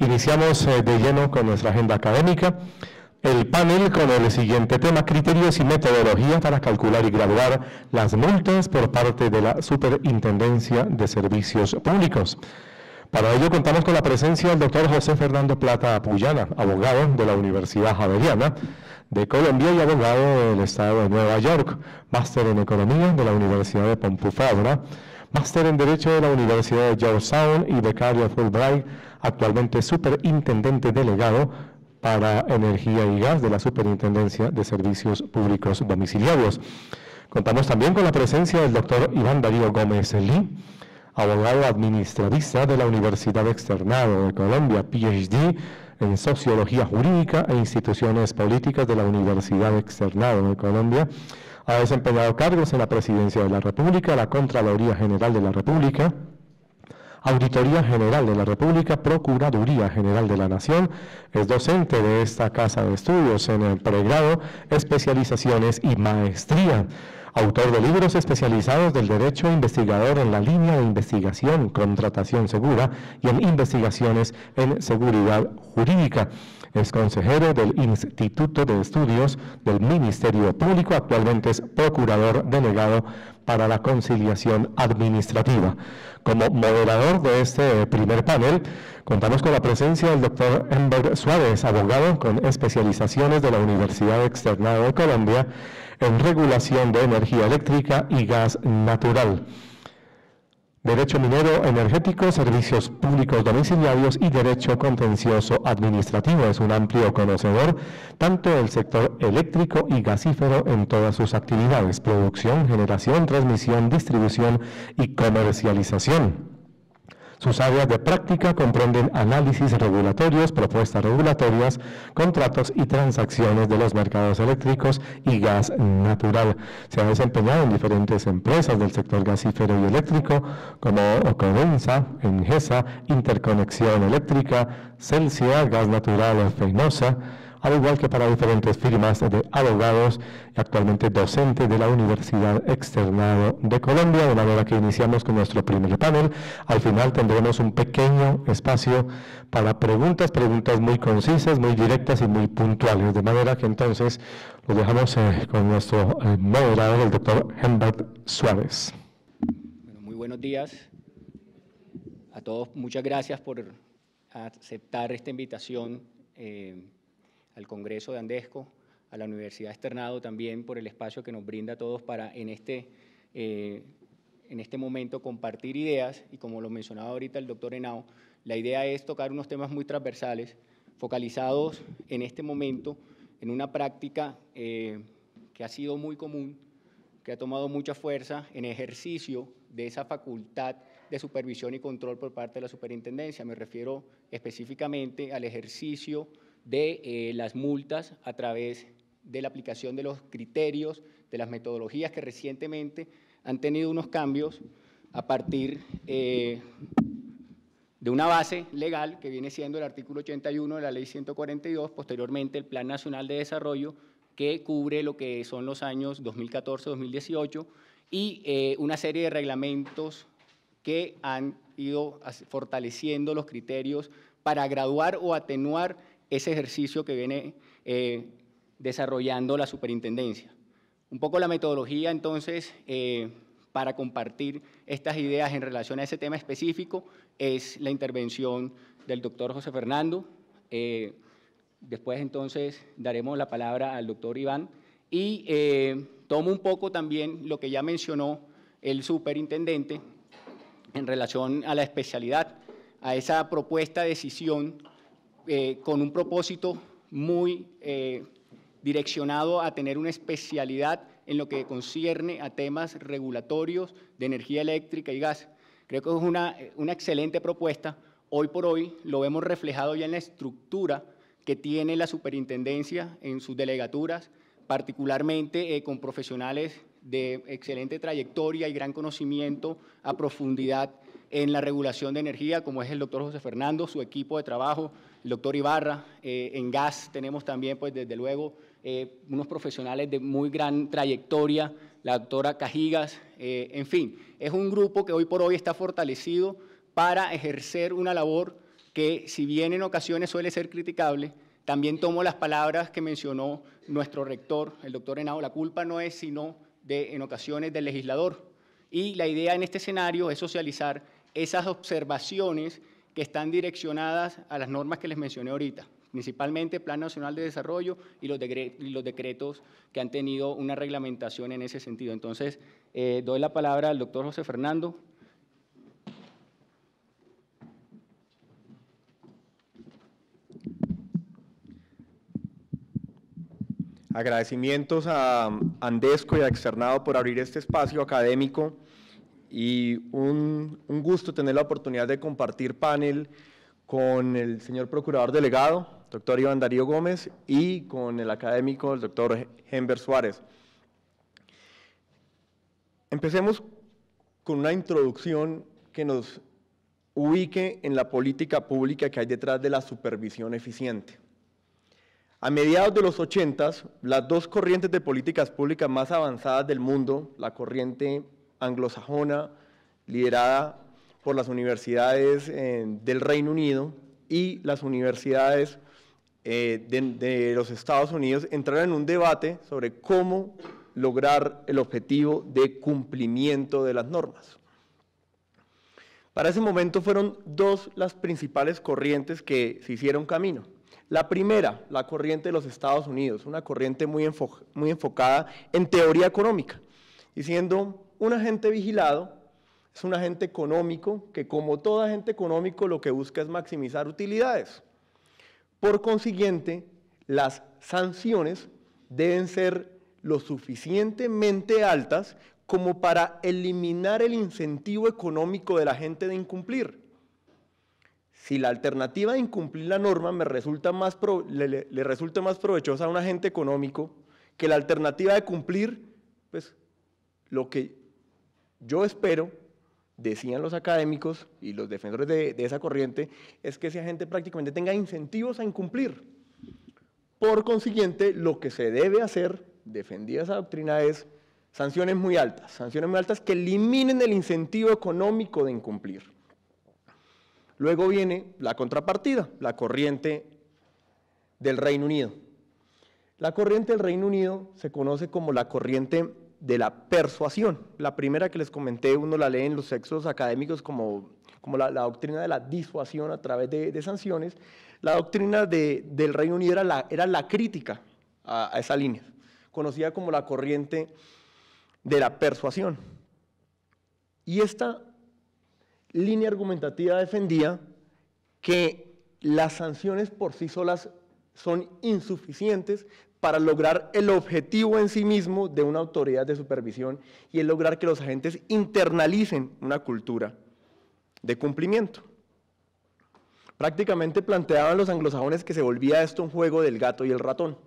Iniciamos eh, de lleno con nuestra agenda académica. El panel con el siguiente tema, criterios y metodologías para calcular y graduar las multas por parte de la Superintendencia de Servicios Públicos. Para ello contamos con la presencia del doctor José Fernando Plata Apuyana, abogado de la Universidad Javeriana de Colombia y abogado del Estado de Nueva York, máster en Economía de la Universidad de Pompeu Fabra, máster en Derecho de la Universidad de Georgetown y becario Fulbright, actualmente superintendente delegado para Energía y Gas de la Superintendencia de Servicios Públicos Domiciliarios. Contamos también con la presencia del doctor Iván Darío Gómez Lee, abogado administradista de la Universidad Externado de Colombia, PhD en Sociología Jurídica e Instituciones Políticas de la Universidad Externado de Colombia, ha desempeñado cargos en la Presidencia de la República, la Contraloría General de la República, Auditoría General de la República, Procuraduría General de la Nación, es docente de esta Casa de Estudios en el pregrado, especializaciones y maestría. Autor de libros especializados del derecho e investigador en la línea de investigación, contratación segura y en investigaciones en seguridad jurídica. Es consejero del Instituto de Estudios del Ministerio Público, actualmente es procurador delegado para la conciliación administrativa. Como moderador de este eh, primer panel, contamos con la presencia del doctor Ember Suárez, abogado con especializaciones de la Universidad Externada de Colombia en regulación de energía eléctrica y gas natural. Derecho minero energético, servicios públicos domiciliarios y derecho contencioso administrativo. Es un amplio conocedor tanto del sector eléctrico y gasífero en todas sus actividades, producción, generación, transmisión, distribución y comercialización. Sus áreas de práctica comprenden análisis regulatorios, propuestas regulatorias, contratos y transacciones de los mercados eléctricos y gas natural. Se ha desempeñado en diferentes empresas del sector gasífero y eléctrico, como Ocodensa, Engesa, Interconexión Eléctrica, Celsia, Gas Natural Feinosa, al igual que para diferentes firmas de abogados y actualmente docente de la Universidad Externado de Colombia, de manera que iniciamos con nuestro primer panel. Al final tendremos un pequeño espacio para preguntas, preguntas muy concisas, muy directas y muy puntuales, de manera que entonces lo dejamos eh, con nuestro eh, moderador, el doctor Hembert Suárez. muy buenos días a todos. Muchas gracias por aceptar esta invitación. Eh, al Congreso de Andesco, a la Universidad Externado también por el espacio que nos brinda a todos para en este, eh, en este momento compartir ideas y como lo mencionaba ahorita el doctor Henao, la idea es tocar unos temas muy transversales, focalizados en este momento en una práctica eh, que ha sido muy común, que ha tomado mucha fuerza en ejercicio de esa facultad de supervisión y control por parte de la superintendencia. Me refiero específicamente al ejercicio de eh, las multas a través de la aplicación de los criterios, de las metodologías que recientemente han tenido unos cambios a partir eh, de una base legal que viene siendo el artículo 81 de la Ley 142, posteriormente el Plan Nacional de Desarrollo, que cubre lo que son los años 2014-2018 y eh, una serie de reglamentos que han ido fortaleciendo los criterios para graduar o atenuar ese ejercicio que viene eh, desarrollando la superintendencia. Un poco la metodología entonces eh, para compartir estas ideas en relación a ese tema específico es la intervención del doctor José Fernando. Eh, después entonces daremos la palabra al doctor Iván y tomo un poco también lo que ya mencionó el superintendente en relación a la especialidad, a esa propuesta de decisión eh, con un propósito muy eh, direccionado a tener una especialidad en lo que concierne a temas regulatorios de energía eléctrica y gas. Creo que es una, una excelente propuesta. Hoy por hoy lo vemos reflejado ya en la estructura que tiene la superintendencia en sus delegaturas, particularmente eh, con profesionales de excelente trayectoria y gran conocimiento a profundidad en la regulación de energía, como es el doctor José Fernando, su equipo de trabajo, el doctor Ibarra. Eh, en gas tenemos también, pues desde luego, eh, unos profesionales de muy gran trayectoria, la doctora Cajigas, eh, en fin, es un grupo que hoy por hoy está fortalecido para ejercer una labor que, si bien en ocasiones suele ser criticable, también tomo las palabras que mencionó nuestro rector, el doctor Henao, la culpa no es sino de, en ocasiones del legislador. Y la idea en este escenario es socializar esas observaciones que están direccionadas a las normas que les mencioné ahorita, principalmente Plan Nacional de Desarrollo y los, decretos que han tenido una reglamentación en ese sentido. Entonces, eh, doy la palabra al doctor José Fernando. Agradecimientos a Andesco y a Externado por abrir este espacio académico y un, gusto tener la oportunidad de compartir panel con el señor procurador delegado, doctor Iván Darío Gómez, y con el académico, el doctor Hember Suárez. Empecemos con una introducción que nos ubique en la política pública que hay detrás de la supervisión eficiente. A mediados de los 80, las dos corrientes de políticas públicas más avanzadas del mundo, la corriente anglosajona liderada por las universidades eh, del Reino Unido y las universidades eh, de, los Estados Unidos entraron en un debate sobre cómo lograr el objetivo de cumplimiento de las normas. Para ese momento fueron dos las principales corrientes que se hicieron camino. La primera, la corriente de los Estados Unidos, una corriente muy, muy enfocada en teoría económica, diciendo un agente vigilado es un agente económico que como todo agente económico lo que busca es maximizar utilidades. Por consiguiente, las sanciones deben ser lo suficientemente altas como para eliminar el incentivo económico de la gente de incumplir. Si la alternativa de incumplir la norma le, le, resulta más provechosa a un agente económico que la alternativa de cumplir pues, lo que yo espero, decían los académicos y los defensores de, esa corriente, es que esa gente prácticamente tenga incentivos a incumplir. Por consiguiente, lo que se debe hacer, defendida esa doctrina, es sanciones muy altas, sanciones muy altas que eliminen el incentivo económico de incumplir. Luego viene la contrapartida, la corriente del Reino Unido. La corriente del Reino Unido se conoce como la corriente de la persuasión. La primera que les comenté, uno la lee en los textos académicos como, como la, doctrina de la disuasión a través de, de sanciones. La doctrina de, del Reino Unido era la, era la crítica a, esa línea, conocida como la corriente de la persuasión. Y esta línea argumentativa defendía que las sanciones por sí solas son insuficientes para lograr el objetivo en sí mismo de una autoridad de supervisión y es lograr que los agentes internalicen una cultura de cumplimiento. Prácticamente planteaban los anglosajones que se volvía esto un juego del gato y el ratón.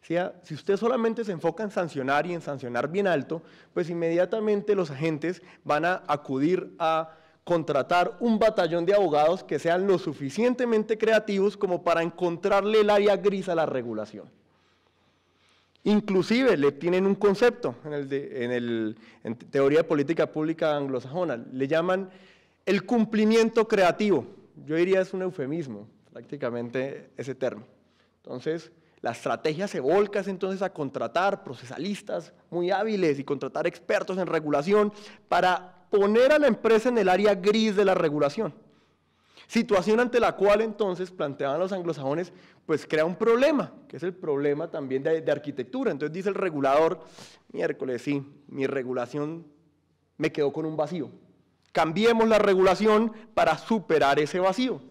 si usted solamente se enfoca en sancionar y en sancionar bien alto, pues inmediatamente los agentes van a acudir a contratar un batallón de abogados que sean lo suficientemente creativos como para encontrarle el área gris a la regulación. Inclusive le tienen un concepto en, teoría de política pública anglosajona, le llaman el cumplimiento creativo. Yo diría es un eufemismo, prácticamente ese término. Entonces, la estrategia se volca entonces a contratar procesalistas muy hábiles y contratar expertos en regulación para poner a la empresa en el área gris de la regulación. Situación ante la cual entonces planteaban los anglosajones, pues crea un problema, que es el problema también de, arquitectura. Entonces dice el regulador, miércoles, sí, mi regulación me quedó con un vacío. Cambiemos la regulación para superar ese vacío.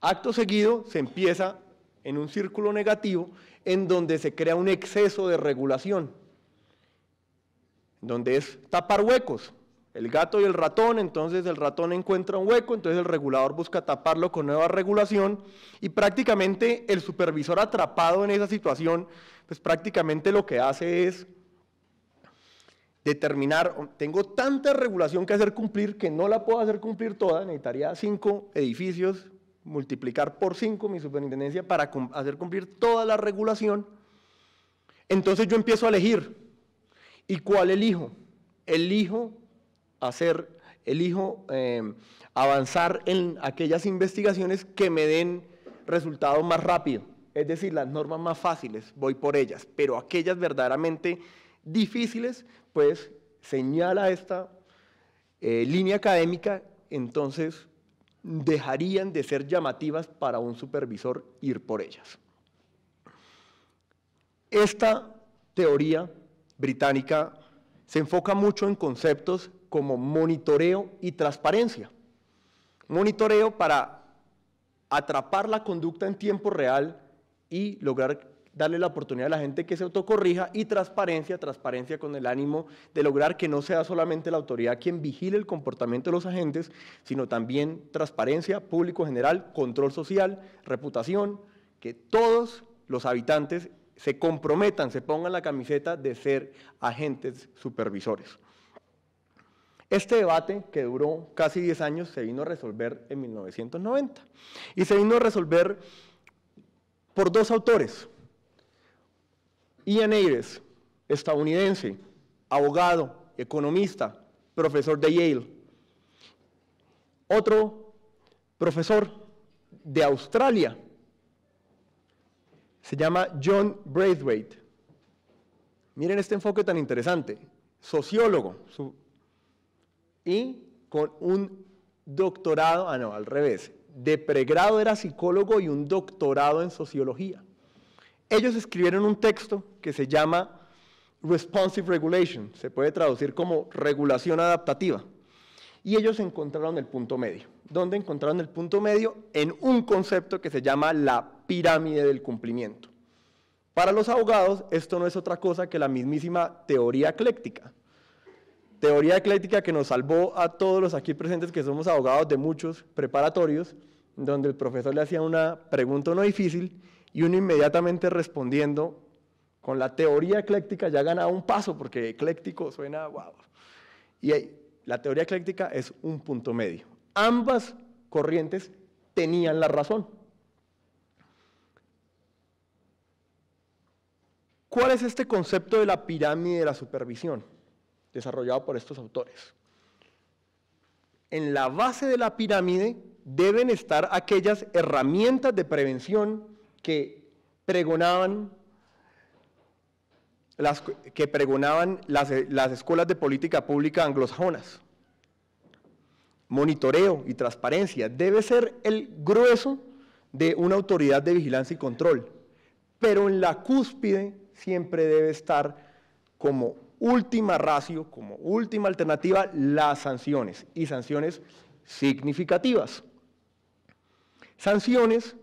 Acto seguido se empieza en un círculo negativo en donde se crea un exceso de regulación, donde es tapar huecos, el gato y el ratón, entonces el ratón encuentra un hueco, entonces el regulador busca taparlo con nueva regulación y prácticamente el supervisor atrapado en esa situación, pues prácticamente lo que hace es determinar, oh, tengo tanta regulación que hacer cumplir que no la puedo hacer cumplir toda, necesitaría cinco edificios, multiplicar por cinco mi superintendencia para hacer cumplir toda la regulación, entonces yo empiezo a elegir. ¿Y cuál elijo? Elijo hacer, elijo em, avanzar en aquellas investigaciones que me den resultado más rápido, es decir, las normas más fáciles, voy por ellas, pero aquellas verdaderamente difíciles, pues señala esta eh, línea académica, entonces dejarían de ser llamativas para un supervisor ir por ellas. Esta teoría británica se enfoca mucho en conceptos como monitoreo y transparencia. Monitoreo para atrapar la conducta en tiempo real y lograr darle la oportunidad a la gente que se autocorrija y transparencia, transparencia con el ánimo de lograr que no sea solamente la autoridad quien vigile el comportamiento de los agentes, sino también transparencia, público general, control social, reputación, que todos los habitantes se comprometan, se pongan la camiseta de ser agentes supervisores. Este debate, que duró casi 10 años, se vino a resolver en 1990 y se vino a resolver por dos autores. Ian Ayres, estadounidense, abogado, economista, profesor de Yale. Otro profesor de Australia, se llama John Braithwaite. Miren este enfoque tan interesante. Sociólogo, su y con un doctorado, ah no, al revés, de pregrado era psicólogo y un doctorado en sociología. Ellos escribieron un texto que se llama Responsive Regulation, se puede traducir como regulación adaptativa. Y ellos encontraron el punto medio. ¿Dónde encontraron el punto medio? En un concepto que se llama la pirámide del cumplimiento. Para los abogados, esto no es otra cosa que la mismísima teoría ecléctica teoría ecléctica que nos salvó a todos los aquí presentes que somos abogados de muchos preparatorios, donde el profesor le hacía una pregunta no difícil y uno inmediatamente respondiendo con la teoría ecléctica ya ganaba un paso, porque ecléctico suena guau. Y la teoría ecléctica es un punto medio. Ambas corrientes tenían la razón. ¿Cuál es este concepto de la pirámide de la supervisión? desarrollado por estos autores. En la base de la pirámide deben estar aquellas herramientas de prevención que pregonaban las, que pregonaban las, escuelas de política pública anglosajonas. Monitoreo y transparencia debe ser el grueso de una autoridad de vigilancia y control, pero en la cúspide siempre debe estar como última ratio, como última alternativa, las sanciones y sanciones significativas. Sanciones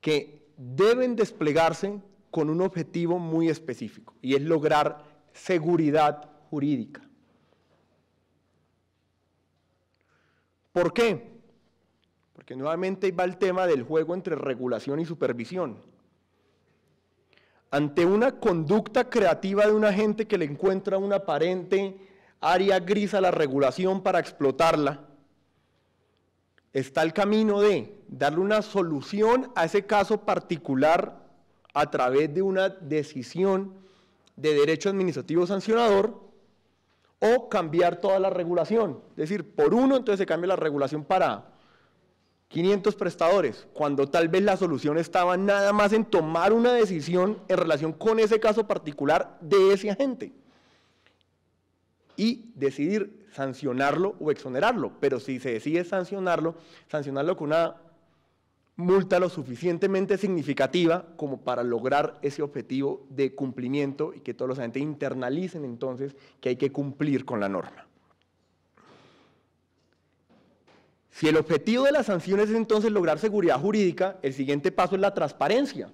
que deben desplegarse con un objetivo muy específico y es lograr seguridad jurídica. ¿Por qué? Porque nuevamente va el tema del juego entre regulación y supervisión ante una conducta creativa de un agente que le encuentra una aparente área gris a la regulación para explotarla, está el camino de darle una solución a ese caso particular a través de una decisión de derecho administrativo sancionador o cambiar toda la regulación. Es decir, por uno, entonces se cambia la regulación para 500 prestadores, cuando tal vez la solución estaba nada más en tomar una decisión en relación con ese caso particular de ese agente y decidir sancionarlo o exonerarlo. Pero si se decide sancionarlo, sancionarlo con una multa lo suficientemente significativa como para lograr ese objetivo de cumplimiento y que todos los agentes internalicen entonces que hay que cumplir con la norma. Si el objetivo de las sanciones es entonces lograr seguridad jurídica, el siguiente paso es la transparencia.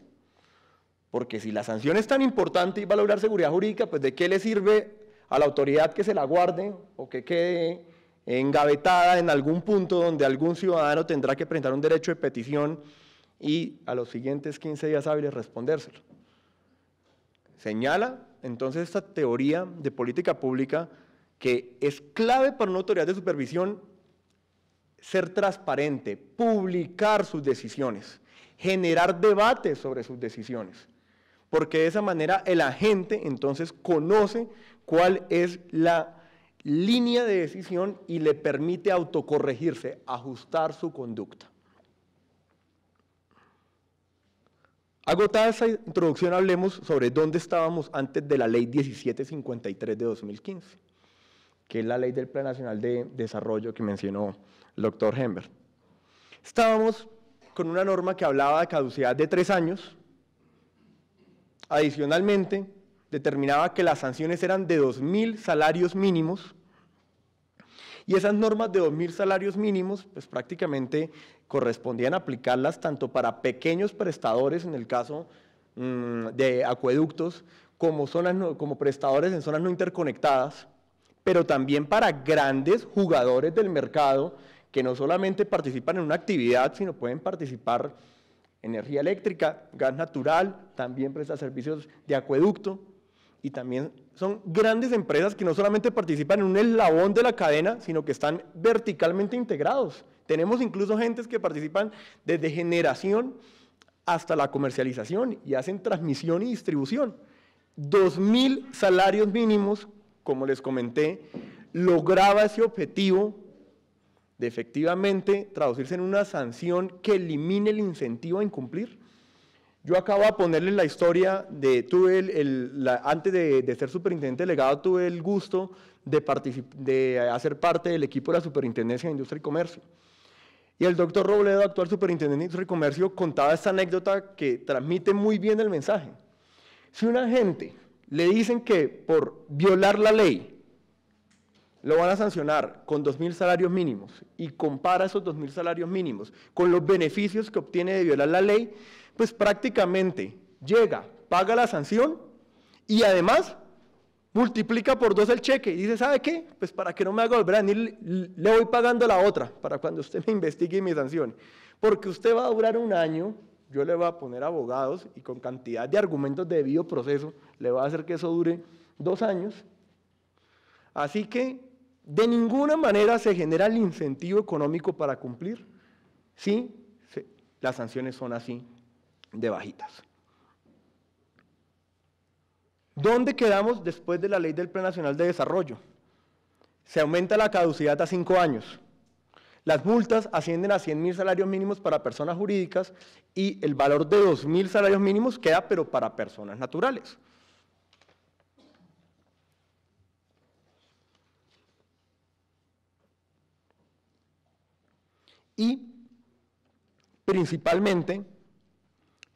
Porque si la sanción es tan importante y va a lograr seguridad jurídica, pues de qué le sirve a la autoridad que se la guarde o que quede engavetada en algún punto donde algún ciudadano tendrá que presentar un derecho de petición y a los siguientes 15 días hábiles respondérselo. Señala entonces esta teoría de política pública que es clave para una autoridad de supervisión ser transparente, publicar sus decisiones, generar debate sobre sus decisiones, porque de esa manera el agente entonces conoce cuál es la línea de decisión y le permite autocorregirse, ajustar su conducta. Agotada esa introducción, hablemos sobre dónde estábamos antes de la ley 1753 de 2015 que es la ley del Plan Nacional de Desarrollo que mencionó el doctor Hembert. Estábamos con una norma que hablaba de caducidad de tres años. Adicionalmente, determinaba que las sanciones eran de 2.000 salarios mínimos. Y esas normas de 2.000 salarios mínimos, pues prácticamente correspondían aplicarlas tanto para pequeños prestadores, en el caso mm, de acueductos, como, zonas como prestadores en zonas no interconectadas, pero también para grandes jugadores del mercado que no solamente participan en una actividad, sino pueden participar energía eléctrica, gas natural, también presta servicios de acueducto y también son grandes empresas que no solamente participan en un eslabón de la cadena, sino que están verticalmente integrados. Tenemos incluso gentes que participan desde generación hasta la comercialización y hacen transmisión y distribución. Dos mil salarios mínimos como les comenté, lograba ese objetivo de efectivamente traducirse en una sanción que elimine el incentivo a incumplir. Yo acabo de ponerle la historia de, tuve el, antes de, ser superintendente delegado, tuve el gusto de, de hacer parte del equipo de la Superintendencia de Industria y Comercio. Y el doctor Robledo, actual superintendente de Industria y Comercio, contaba esta anécdota que transmite muy bien el mensaje. Si un agente le dicen que por violar la ley lo van a sancionar con 2.000 salarios mínimos y compara esos 2.000 salarios mínimos con los beneficios que obtiene de violar la ley, pues prácticamente llega, paga la sanción y además multiplica por dos el cheque y dice, ¿sabe qué? Pues para que no me haga volver a venir, le voy pagando la otra para cuando usted me investigue y me sancione. Porque usted va a durar un año yo le voy a poner abogados y con cantidad de argumentos de debido proceso le va a hacer que eso dure dos años. Así que de ninguna manera se genera el incentivo económico para cumplir si sí, las sanciones son así de bajitas. ¿Dónde quedamos después de la ley del Plan Nacional de Desarrollo? Se aumenta la caducidad a cinco años. Las multas ascienden a 100.000 salarios mínimos para personas jurídicas y el valor de 2.000 salarios mínimos queda pero para personas naturales. Y principalmente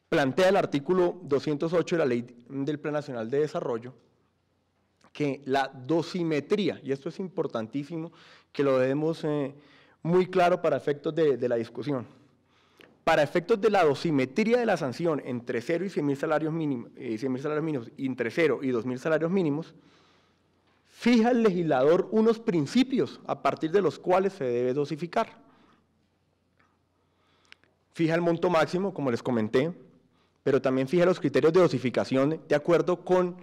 plantea el artículo 208 de la Ley del Plan Nacional de Desarrollo que la dosimetría, y esto es importantísimo, que lo debemos... Eh, muy claro para efectos de, la discusión. Para efectos de la dosimetría de la sanción entre 0 y 100 eh, mil salarios, mínimos, entre 0 y 2 mil salarios mínimos, fija el legislador unos principios a partir de los cuales se debe dosificar. Fija el monto máximo, como les comenté, pero también fija los criterios de dosificación de acuerdo con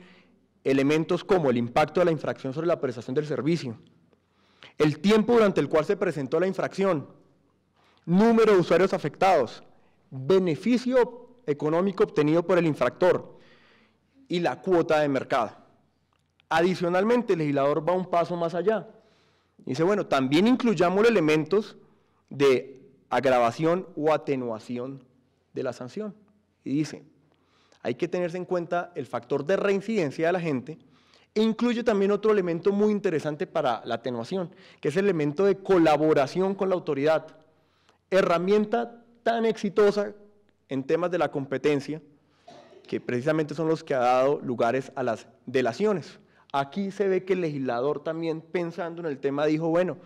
elementos como el impacto de la infracción sobre la prestación del servicio, el tiempo durante el cual se presentó la infracción, número de usuarios afectados, beneficio económico obtenido por el infractor y la cuota de mercado. Adicionalmente, el legislador va un paso más allá. Dice, bueno, también incluyamos elementos de agravación o atenuación de la sanción. Y dice, hay que tenerse en cuenta el factor de reincidencia de la gente, incluye también otro elemento muy interesante para la atenuación, que es el elemento de colaboración con la autoridad. Herramienta tan exitosa en temas de la competencia, que precisamente son los que ha dado lugares a las delaciones. Aquí se ve que el legislador también pensando en el tema dijo, bueno,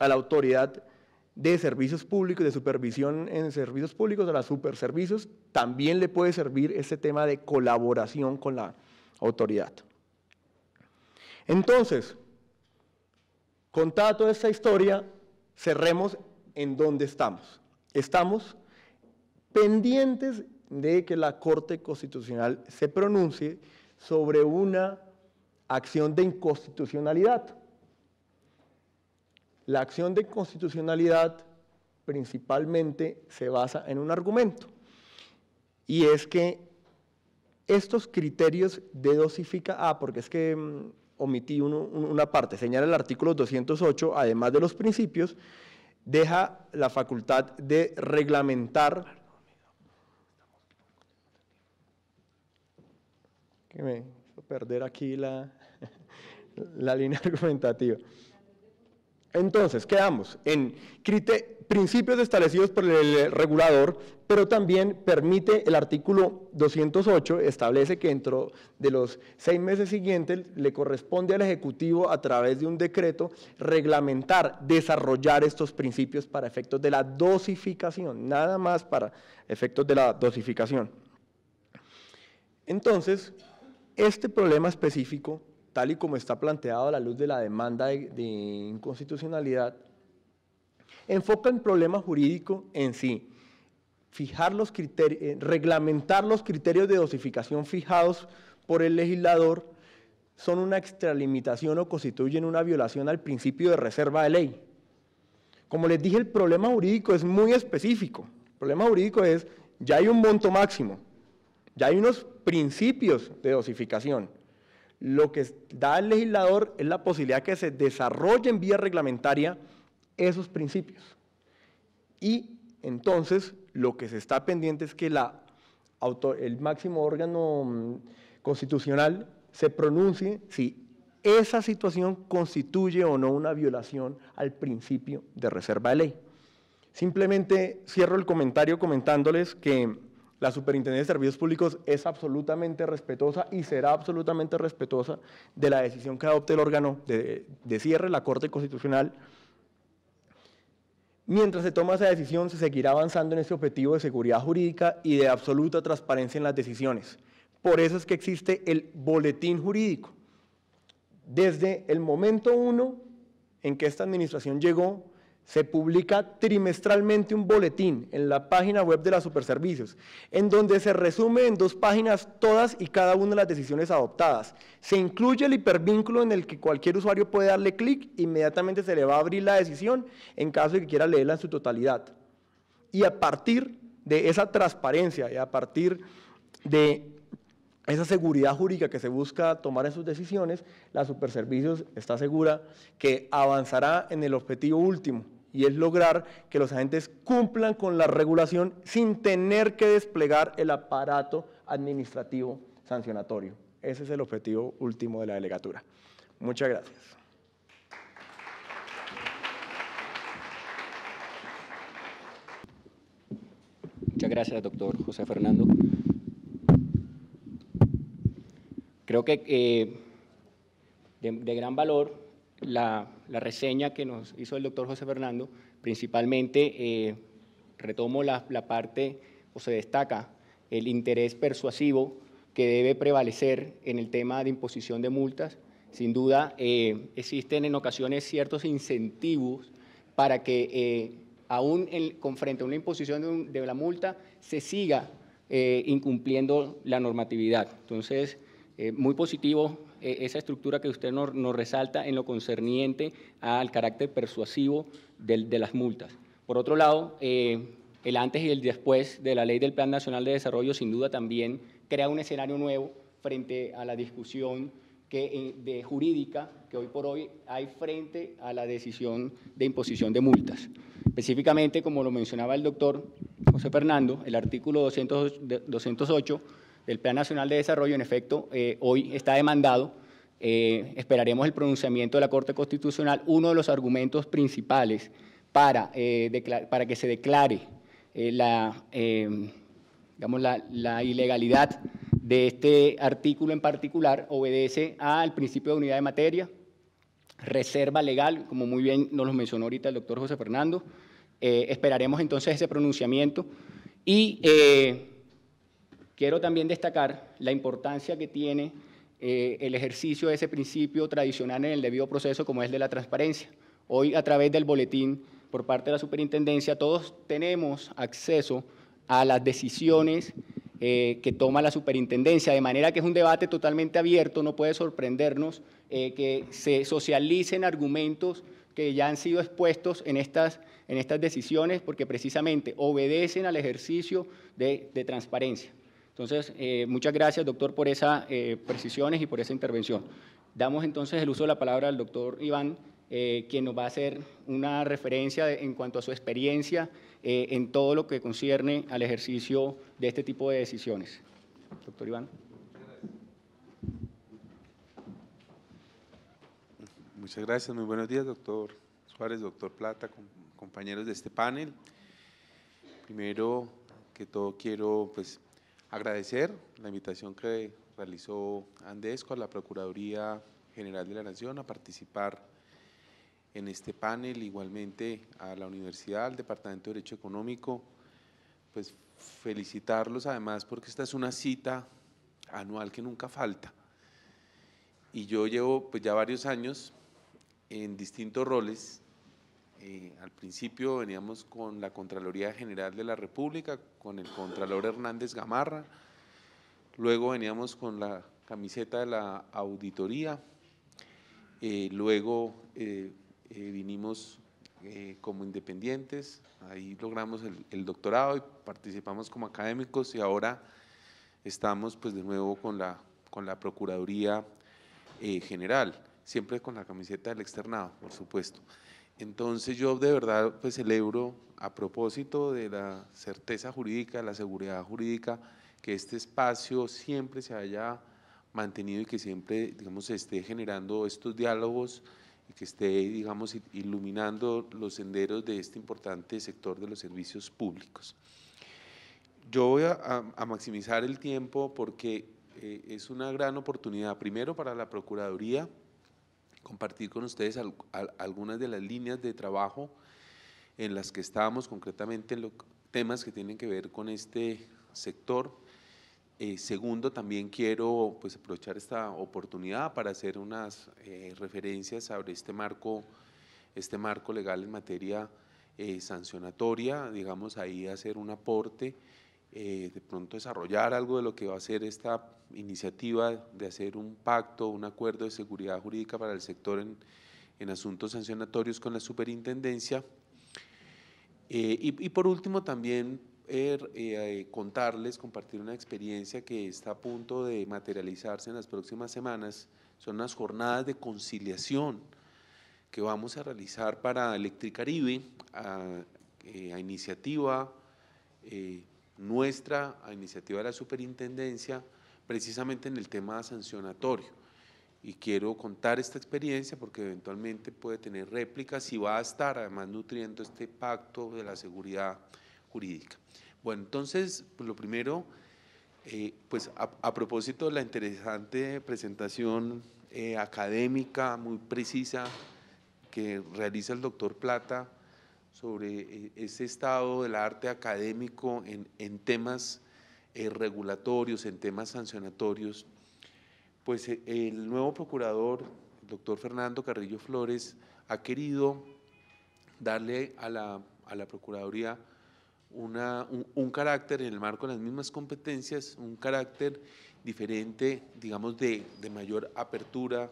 a la autoridad de servicios públicos, de supervisión en servicios públicos, a la superservicios, también le puede servir este tema de colaboración con la autoridad. Entonces, contada toda esta historia, cerremos en dónde estamos. Estamos pendientes de que la Corte Constitucional se pronuncie sobre una acción de inconstitucionalidad. La acción de inconstitucionalidad principalmente se basa en un argumento, y es que estos criterios de dosifica, ah, porque es que mm, omití una parte, señala el artículo 208, además de los principios, deja la facultad de reglamentar. perder aquí la línea argumentativa. Entonces, quedamos en principios establecidos por el regulador, pero también permite el artículo 208, establece que dentro de los seis meses siguientes le corresponde al Ejecutivo a través de un decreto reglamentar, desarrollar estos principios para efectos de la dosificación, nada más para efectos de la dosificación. Entonces, este problema específico tal y como está planteado a la luz de la demanda de, inconstitucionalidad, enfoca el problema jurídico en sí, fijar los criterios, eh, reglamentar los criterios de dosificación fijados por el legislador son una extralimitación o constituyen una violación al principio de reserva de ley. Como les dije, el problema jurídico es muy específico. El problema jurídico es, ya hay un monto máximo, ya hay unos principios de dosificación lo que da al legislador es la posibilidad que se desarrolle en vía reglamentaria esos principios. Y entonces lo que se está pendiente es que el máximo órgano mm, constitucional se pronuncie si esa situación constituye o no una violación al principio de reserva de ley. Simplemente cierro el comentario comentándoles que la Superintendencia de Servicios Públicos es absolutamente respetuosa y será absolutamente respetuosa de la decisión que adopte el órgano de, cierre, la Corte Constitucional. Mientras se toma esa decisión, se seguirá avanzando en ese objetivo de seguridad jurídica y de absoluta transparencia en las decisiones. Por eso es que existe el boletín jurídico. Desde el momento uno en que esta administración llegó, se publica trimestralmente un boletín en la página web de la Superservicios, en donde se resume en dos páginas todas y cada una de las decisiones adoptadas. Se incluye el hipervínculo en el que cualquier usuario puede darle clic, inmediatamente se le va a abrir la decisión en caso de que quiera leerla en su totalidad. Y a partir de esa transparencia y a partir de esa seguridad jurídica que se busca tomar en sus decisiones, la Superservicios está segura que avanzará en el objetivo último, y es lograr que los agentes cumplan con la regulación sin tener que desplegar el aparato administrativo sancionatorio. Ese es el objetivo último de la delegatura. Muchas gracias. Muchas gracias, doctor José Fernando. Creo que eh, de gran valor la la reseña que nos hizo el doctor José Fernando, principalmente eh, retomo la, parte o se destaca el interés persuasivo que debe prevalecer en el tema de imposición de multas. Sin duda, eh, existen en ocasiones ciertos incentivos para que eh, aún con frente a una imposición de, la multa se siga eh, incumpliendo la normatividad. Entonces, muy positivo e, esa estructura que usted nos, resalta en lo concerniente al carácter persuasivo de las multas. Por otro lado, eh, el antes y el después de la ley del Plan Nacional de Desarrollo sin duda también crea un escenario nuevo frente a la discusión eh, de jurídica que hoy por hoy hay frente a la decisión de imposición de multas. Específicamente, como lo mencionaba el doctor José Fernando, el artículo 208 el Plan Nacional de Desarrollo, en efecto, eh, hoy está demandado. Eh, esperaremos el pronunciamiento de la Corte Constitucional. Uno de los argumentos principales para, eh, para que se declare la, digamos, la, ilegalidad de este artículo en particular obedece al principio de unidad de materia, reserva legal, como muy bien nos lo mencionó ahorita el doctor José Fernando. esperaremos entonces ese pronunciamiento y Quiero también destacar la importancia que tiene eh, el ejercicio de ese principio tradicional en el debido proceso como es de la transparencia. Hoy a través del boletín por parte de la superintendencia todos tenemos acceso a las decisiones eh, que toma la superintendencia, de manera que es un debate totalmente abierto, no puede sorprendernos eh, que se socialicen argumentos que ya han sido expuestos en estas, en estas decisiones porque precisamente obedecen al ejercicio de transparencia. Entonces, eh, muchas gracias, doctor, por esas eh, precisiones y por esa intervención. Damos entonces el uso de la palabra al doctor Iván, eh, quien nos va a hacer una referencia en cuanto a su experiencia en todo lo que concierne al ejercicio de este tipo de decisiones. Doctor Iván. Muchas gracias, muy buenos días, doctor Suárez, doctor Plata, compañeros de este panel. Primero que todo quiero pues, agradecer la invitación que realizó Andesco a la Procuraduría General de la Nación a participar en este panel, igualmente a la universidad, al Departamento de Derecho Económico, pues felicitarlos además porque esta es una cita anual que nunca falta. Y yo llevo pues ya varios años en distintos roles eh, al principio veníamos con la Contraloría General de la República, con el Contralor Hernández Gamarra, luego veníamos con la camiseta de la auditoría, eh, luego eh, vinimos como independientes, ahí logramos el, doctorado y participamos como académicos y ahora estamos pues de nuevo con la Procuraduría General, siempre con la camiseta del externado, por supuesto. Entonces yo de verdad pues celebro a propósito de la certeza jurídica, la seguridad jurídica, que este espacio siempre se haya mantenido y que siempre, digamos, se esté generando estos diálogos y que esté, digamos, iluminando los senderos de este importante sector de los servicios públicos. Yo voy a, maximizar el tiempo porque eh, es una gran oportunidad, primero para la Procuraduría, compartir con ustedes algunas de las líneas de trabajo en las que estamos, concretamente en los temas que tienen que ver con este sector. Eh, segundo, también quiero pues, aprovechar esta oportunidad para hacer unas eh, referencias sobre este marco, este marco legal en materia eh, sancionatoria, digamos ahí hacer un aporte eh, de pronto desarrollar algo de lo que va a ser esta iniciativa de hacer un pacto, un acuerdo de seguridad jurídica para el sector en, asuntos sancionatorios con la superintendencia. Eh, y, por último también er, eh, contarles, compartir una experiencia que está a punto de materializarse en las próximas semanas, son las jornadas de conciliación que vamos a realizar para Electricaribe a, iniciativa nuestra, iniciativa de la superintendencia, precisamente en el tema sancionatorio. Y quiero contar esta experiencia porque eventualmente puede tener réplicas y va a estar además nutriendo este pacto de la seguridad jurídica. Bueno, entonces, pues lo primero, eh, pues a, propósito de la interesante presentación eh, académica muy precisa que realiza el doctor Plata, sobre eh, ese estado del arte académico en, temas eh, regulatorios, en temas sancionatorios, pues eh, el nuevo procurador, el doctor Fernando Carrillo Flores, ha querido darle a la, Procuraduría un, carácter en el marco de las mismas competencias, un carácter diferente, digamos, de, mayor apertura,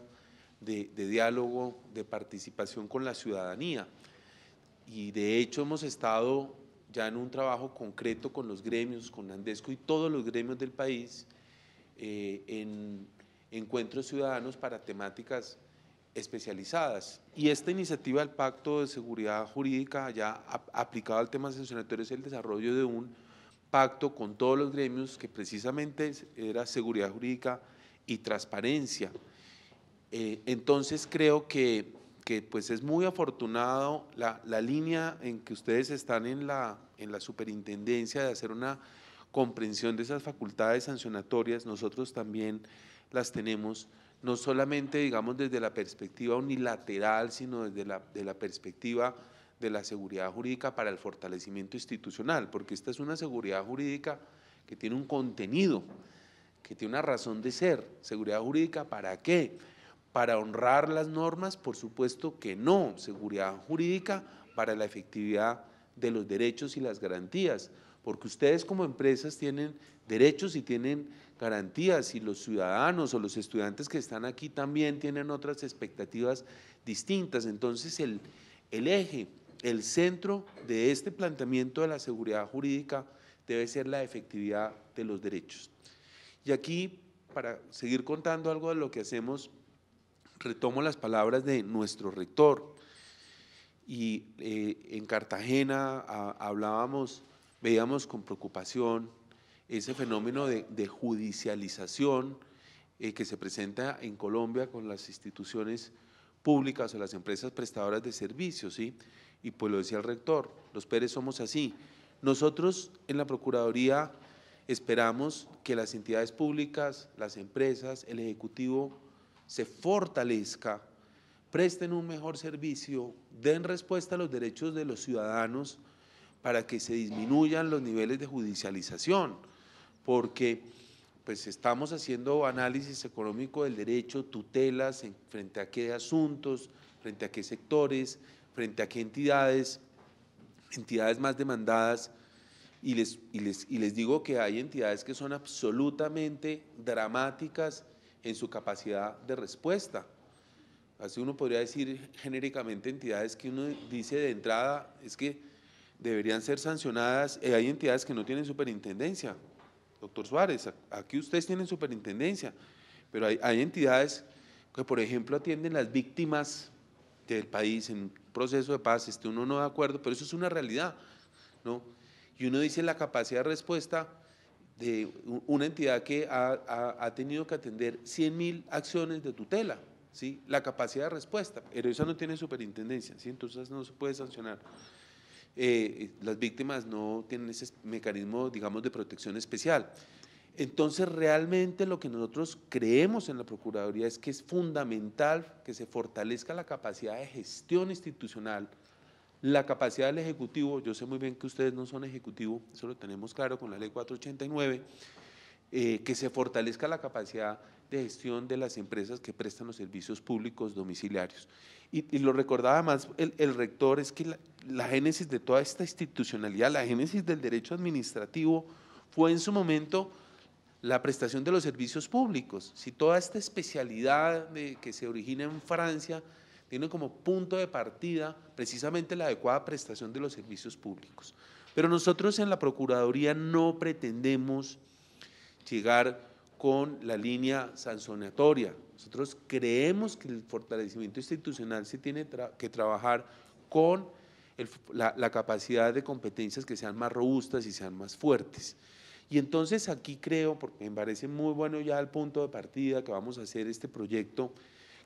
de diálogo, de participación con la ciudadanía y de hecho hemos estado ya en un trabajo concreto con los gremios, con Andesco y todos los gremios del país, eh, en encuentros ciudadanos para temáticas especializadas. Y esta iniciativa del Pacto de Seguridad Jurídica, ya aplicado al tema sancionatorio, es el desarrollo de un pacto con todos los gremios que precisamente era seguridad jurídica y transparencia. Eh, entonces creo que que pues es muy afortunado la, línea en que ustedes están en la, superintendencia de hacer una comprensión de esas facultades sancionatorias, nosotros también las tenemos, no solamente digamos desde la perspectiva unilateral, sino desde de la perspectiva de la seguridad jurídica para el fortalecimiento institucional, porque esta es una seguridad jurídica que tiene un contenido, que tiene una razón de ser, seguridad jurídica para qué, ¿Para honrar las normas? Por supuesto que no. Seguridad jurídica para la efectividad de los derechos y las garantías, porque ustedes como empresas tienen derechos y tienen garantías y los ciudadanos o los estudiantes que están aquí también tienen otras expectativas distintas. Entonces el, el eje, el centro de este planteamiento de la seguridad jurídica debe ser la efectividad de los derechos. Y aquí, para seguir contando algo de lo que hacemos, retomo las palabras de nuestro rector. Y eh, en Cartagena hablábamos, veíamos con preocupación ese fenómeno de, judicialización eh, que se presenta en Colombia con las instituciones públicas o las empresas prestadoras de servicios, ¿sí? Y pues lo decía el rector, los Pérez somos así. Nosotros en la Procuraduría esperamos que las entidades públicas, las empresas, el Ejecutivo se fortalezca, presten un mejor servicio, den respuesta a los derechos de los ciudadanos para que se disminuyan los niveles de judicialización, porque pues estamos haciendo análisis económico del derecho, tutelas frente a qué asuntos, frente a qué sectores, frente a qué entidades, entidades más demandadas, y les, y les, y les digo que hay entidades que son absolutamente dramáticas en su capacidad de respuesta. Así uno podría decir genéricamente entidades que uno dice de entrada es que deberían ser sancionadas. Eh, hay entidades que no tienen superintendencia. Doctor Suárez, aquí ustedes tienen superintendencia, pero hay, entidades que, por ejemplo, atienden las víctimas del país en proceso de paz, este uno no de acuerdo, pero eso es una realidad, ¿no? Y uno dice la capacidad de respuesta de una entidad que ha, tenido que atender 100.000 acciones de tutela, ¿sí? la capacidad de respuesta, pero esa no tiene superintendencia, ¿sí? entonces no se puede sancionar. Eh, eh, las víctimas no tienen ese mecanismo, digamos, de protección especial. Entonces, realmente lo que nosotros creemos en la Procuraduría es que es fundamental que se fortalezca la capacidad de gestión institucional la capacidad del Ejecutivo, yo sé muy bien que ustedes no son Ejecutivo, eso lo tenemos claro con la Ley 489, eh, que se fortalezca la capacidad de gestión de las empresas que prestan los servicios públicos domiciliarios. Y, lo recordaba más el, rector, es que la, génesis de toda esta institucionalidad, la génesis del derecho administrativo, fue en su momento la prestación de los servicios públicos. Si toda esta especialidad que se origina en Francia, tiene como punto de partida precisamente la adecuada prestación de los servicios públicos. Pero nosotros en la Procuraduría no pretendemos llegar con la línea sancionatoria. Nosotros creemos que el fortalecimiento institucional se tiene que trabajar con la, la capacidad de competencias que sean más robustas y sean más fuertes. Y entonces aquí creo, porque me parece muy bueno ya el punto de partida que vamos a hacer este proyecto,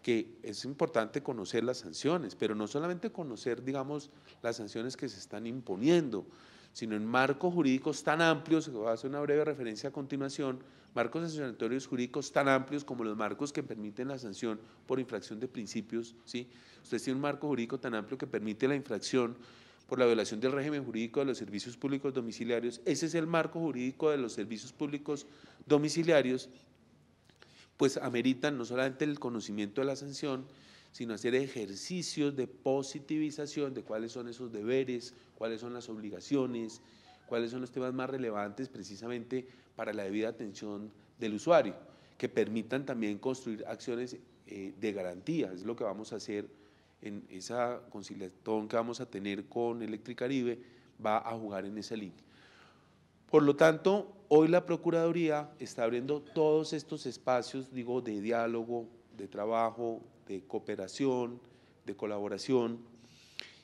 que es importante conocer las sanciones, pero no solamente conocer, digamos, las sanciones que se están imponiendo, sino en marcos jurídicos tan amplios, que voy a hacer una breve referencia a continuación, marcos sancionatorios jurídicos tan amplios como los marcos que permiten la sanción por infracción de principios, ¿sí? Usted tiene un marco jurídico tan amplio que permite la infracción por la violación del régimen jurídico de los servicios públicos domiciliarios. Ese es el marco jurídico de los servicios públicos domiciliarios pues ameritan no solamente el conocimiento de la sanción, sino hacer ejercicios de positivización de cuáles son esos deberes, cuáles son las obligaciones, cuáles son los temas más relevantes precisamente para la debida atención del usuario, que permitan también construir acciones eh, de garantía. Es lo que vamos a hacer en esa conciliación que vamos a tener con Electricaribe, va a jugar en esa línea. Por lo tanto, Hoy la Procuraduría está abriendo todos estos espacios, digo, de diálogo, de trabajo, de cooperación, de colaboración,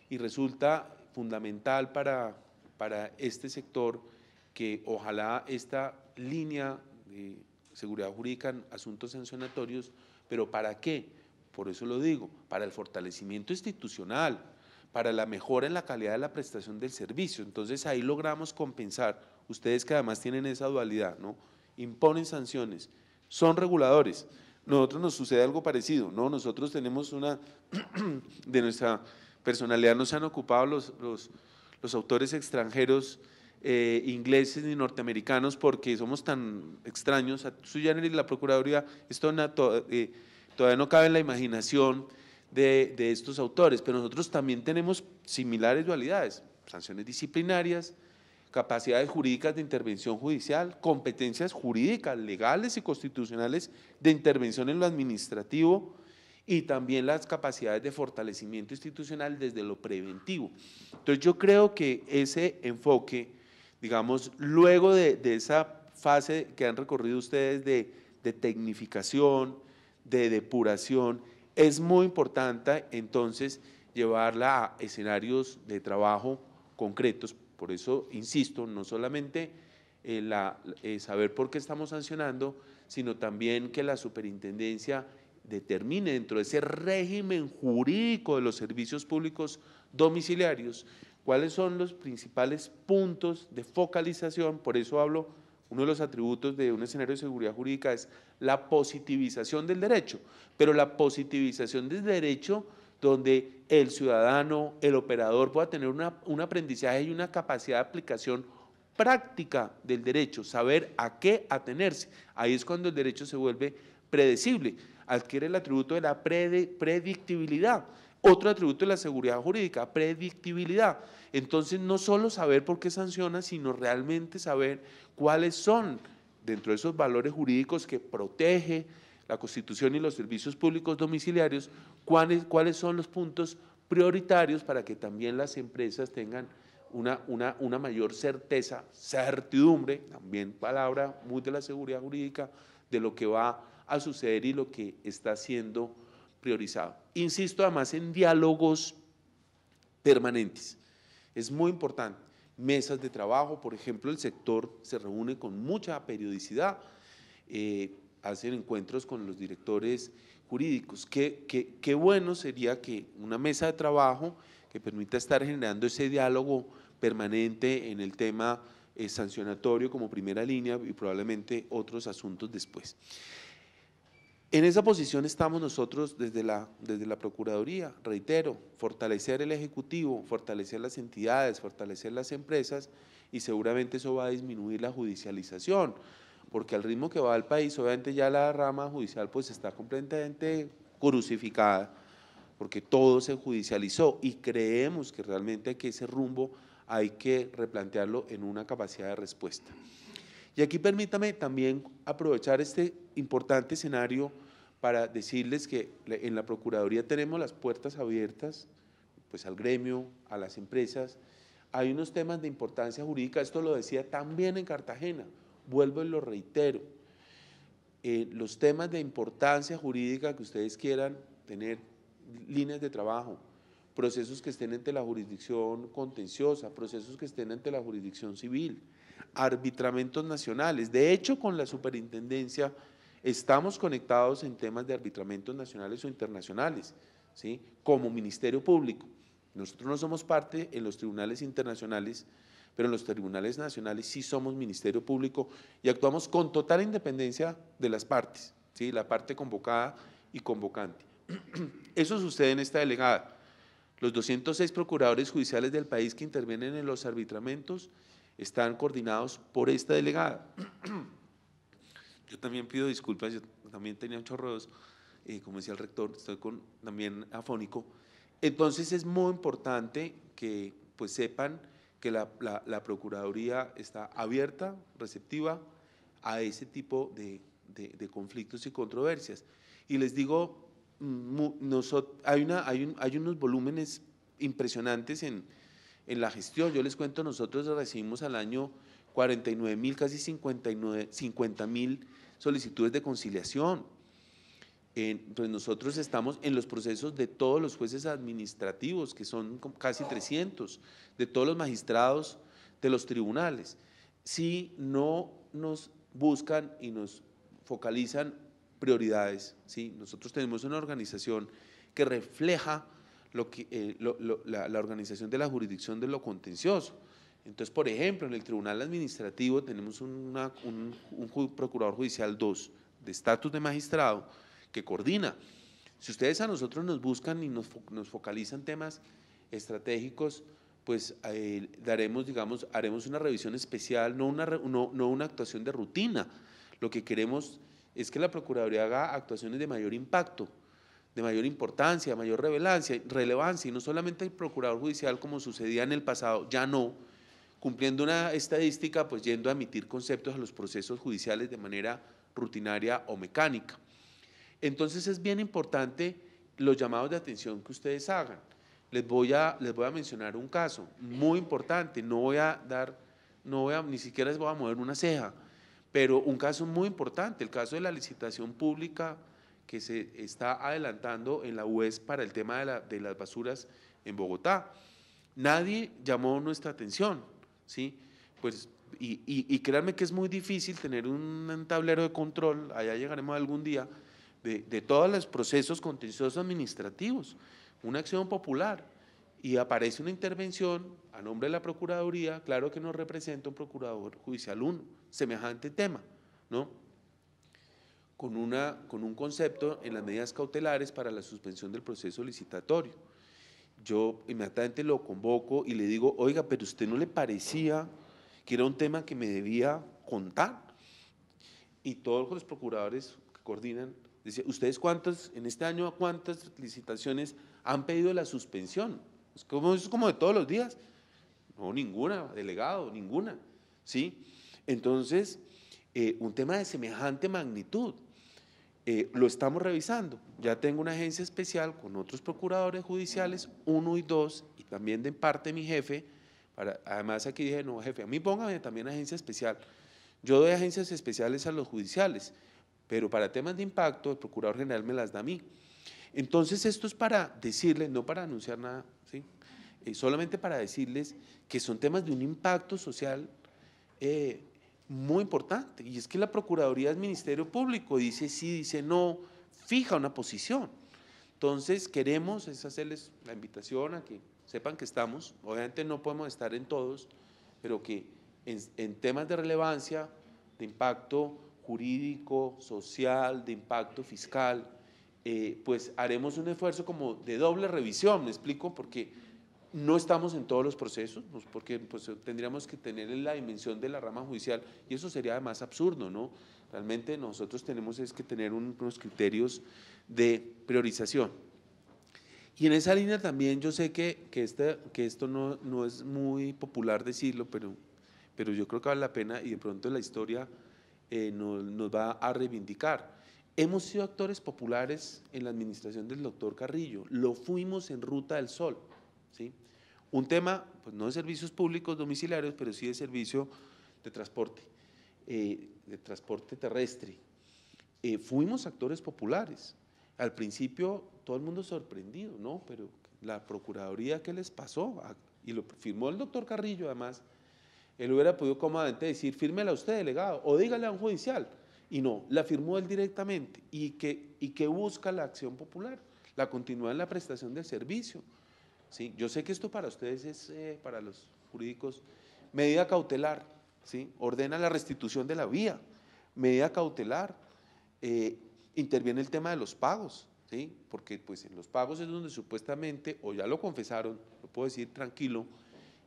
y resulta fundamental para, para este sector que ojalá esta línea de seguridad jurídica en asuntos sancionatorios, pero ¿para qué? Por eso lo digo, para el fortalecimiento institucional, para la mejora en la calidad de la prestación del servicio. Entonces ahí logramos compensar ustedes que además tienen esa dualidad, ¿no? Imponen sanciones, son reguladores. Nosotros nos sucede algo parecido, ¿no? Nosotros tenemos una, de nuestra personalidad nos han ocupado los, autores extranjeros, eh, ingleses ni norteamericanos, porque somos tan extraños. A y la Procuraduría, esto eh, todavía no cabe en la imaginación de, de estos autores, pero nosotros también tenemos similares dualidades, sanciones disciplinarias, capacidades jurídicas de intervención judicial, competencias jurídicas, legales y constitucionales de intervención en lo administrativo y también las capacidades de fortalecimiento institucional desde lo preventivo. Entonces yo creo que ese enfoque, digamos, luego de, esa fase que han recorrido ustedes de, de tecnificación, de depuración, es muy importante entonces llevarla a escenarios de trabajo concretos por eso, insisto, no solamente eh, eh, saber por qué estamos sancionando, sino también que la superintendencia determine dentro de ese régimen jurídico de los servicios públicos domiciliarios cuáles son los principales puntos de focalización. Por eso hablo, uno de los atributos de un escenario de seguridad jurídica es la positivización del derecho, pero la positivización del derecho donde el ciudadano, el operador pueda tener un aprendizaje y una capacidad de aplicación práctica del derecho, saber a qué atenerse. Ahí es cuando el derecho se vuelve predecible, adquiere el atributo de la predictibilidad. Otro atributo de la seguridad jurídica, predictibilidad. Entonces, no solo saber por qué sanciona, sino realmente saber cuáles son, dentro de esos valores jurídicos que protege, la Constitución y los servicios públicos domiciliarios, cuáles, cuáles son los puntos prioritarios para que también las empresas tengan una, una, una mayor certeza, certidumbre, también palabra muy de la seguridad jurídica, de lo que va a suceder y lo que está siendo priorizado. Insisto además en diálogos permanentes. Es muy importante. Mesas de trabajo, por ejemplo, el sector se reúne con mucha periodicidad. Eh, hacen encuentros con los directores jurídicos. Qué, bueno sería que una mesa de trabajo que permita estar generando ese diálogo permanente en el tema eh, sancionatorio como primera línea y probablemente otros asuntos después. En esa posición estamos nosotros desde la, desde la Procuraduría, reitero, fortalecer el Ejecutivo, fortalecer las entidades, fortalecer las empresas y seguramente eso va a disminuir la judicialización porque al ritmo que va el país, obviamente ya la rama judicial pues está completamente crucificada, porque todo se judicializó y creemos que realmente que ese rumbo hay que replantearlo en una capacidad de respuesta. Y aquí permítame también aprovechar este importante escenario para decirles que en la Procuraduría tenemos las puertas abiertas pues al gremio, a las empresas. Hay unos temas de importancia jurídica, esto lo decía también en Cartagena, Vuelvo y lo reitero. Eh, los temas de importancia jurídica que ustedes quieran tener, líneas de trabajo, procesos que estén ante la jurisdicción contenciosa, procesos que estén ante la jurisdicción civil, arbitramentos nacionales. De hecho, con la superintendencia estamos conectados en temas de arbitramentos nacionales o internacionales, ¿sí? como Ministerio Público. Nosotros no somos parte en los tribunales internacionales, pero en los tribunales nacionales sí somos Ministerio Público y actuamos con total independencia de las partes, ¿sí? la parte convocada y convocante. Eso sucede en esta delegada. Los 206 procuradores judiciales del país que intervienen en los arbitramentos están coordinados por esta delegada. Yo también pido disculpas, yo también tenía un chorro eh, como decía el rector, estoy con, también afónico. Entonces es muy importante que pues sepan que la, Procuraduría está abierta, receptiva a ese tipo de, conflictos y controversias. Y les digo, nosotros, hay, una, hay, hay unos volúmenes impresionantes en, la gestión. Yo les cuento, nosotros recibimos al año 49 mil, casi 50 mil solicitudes de conciliación. Entonces, pues, nosotros estamos en los procesos de todos los jueces administrativos, que son casi 300, de todos los magistrados de los tribunales. Si no nos buscan y nos focalizan prioridades, ¿sí? nosotros tenemos una organización que refleja lo que, eh, la, organización de la jurisdicción de lo contencioso. Entonces, por ejemplo, en el Tribunal Administrativo tenemos un, un procurador judicial 2 de estatus de magistrado, que coordina. Si ustedes a nosotros nos buscan y nos, focalizan temas estratégicos, pues eh, daremos, digamos, haremos una revisión especial, no una, no, una actuación de rutina. Lo que queremos es que la Procuraduría haga actuaciones de mayor impacto, de mayor importancia, mayor relevancia, relevancia, y no solamente el procurador judicial como sucedía en el pasado, ya no, cumpliendo una estadística, pues yendo a emitir conceptos a los procesos judiciales de manera rutinaria o mecánica. Entonces es bien importante los llamados de atención que ustedes hagan. Les voy a, les voy a mencionar un caso muy importante, no voy a dar, no ni siquiera les voy a mover una ceja, pero un caso muy importante, el caso de la licitación pública que se está adelantando en la UES para el tema de, las basuras en Bogotá. Nadie llamó nuestra atención, ¿sí? Pues, y, créanme que es muy difícil tener un tablero de control, allá llegaremos algún día, de, todos los procesos contenciosos administrativos, una acción popular. Y aparece una intervención a nombre de la Procuraduría, claro que no representa un Procurador Judicial uno semejante tema, ¿no? Con, una, con un concepto en las medidas cautelares para la suspensión del proceso licitatorio. Yo inmediatamente lo convoco y le digo, oiga, pero usted no le parecía que era un tema que me debía contar. Y todos los procuradores que coordinan Dice, ¿ustedes cuántas en este año, cuántas licitaciones han pedido la suspensión? Es como, es como de todos los días. No, ninguna, delegado, ninguna. ¿Sí? Entonces, eh, un tema de semejante magnitud. Eh, lo estamos revisando. Ya tengo una agencia especial con otros procuradores judiciales, uno y dos, y también de parte mi jefe. Para, además, aquí dije, no, jefe, a mí póngame también agencia especial. Yo doy agencias especiales a los judiciales pero para temas de impacto el Procurador General me las da a mí. Entonces esto es para decirles, no para anunciar nada, ¿sí? Eh, solamente para decirles que son temas de un impacto social eh, muy importante. Y es que la Procuraduría del Ministerio Público dice sí, dice no, fija una posición. Entonces queremos es hacerles la invitación a que sepan que estamos, obviamente no podemos estar en todos, pero que en, en temas de relevancia, de impacto, jurídico, social, de impacto fiscal, eh, pues haremos un esfuerzo como de doble revisión, me explico, porque no estamos en todos los procesos, pues, porque pues, tendríamos que tener la dimensión de la rama judicial y eso sería además absurdo, ¿no? Realmente nosotros tenemos es que tener unos criterios de priorización. Y en esa línea también yo sé que, este, que esto no, no, es muy popular decirlo, pero, pero yo creo que vale la pena y de pronto la historia eh, nos, va a reivindicar. Hemos sido actores populares en la administración del doctor Carrillo, lo fuimos en Ruta del Sol. ¿sí? Un tema, pues no de servicios públicos domiciliarios, pero sí de servicio de transporte, eh, de transporte terrestre. Eh, fuimos actores populares. Al principio todo el mundo sorprendido, ¿no? Pero la Procuraduría, ¿qué les pasó? Ah, y lo firmó el doctor Carrillo, además, él hubiera podido cómodamente decir, fírmela usted, delegado, o dígale a un judicial. Y no, la firmó él directamente. ¿Y que, y que busca la acción popular? La continuidad en la prestación del servicio. ¿sí? Yo sé que esto para ustedes es, eh, para los jurídicos, medida cautelar. ¿sí? Ordena la restitución de la vía, medida cautelar. Eh, interviene el tema de los pagos. ¿Sí? porque pues en los pagos es donde supuestamente, o ya lo confesaron, lo puedo decir tranquilo,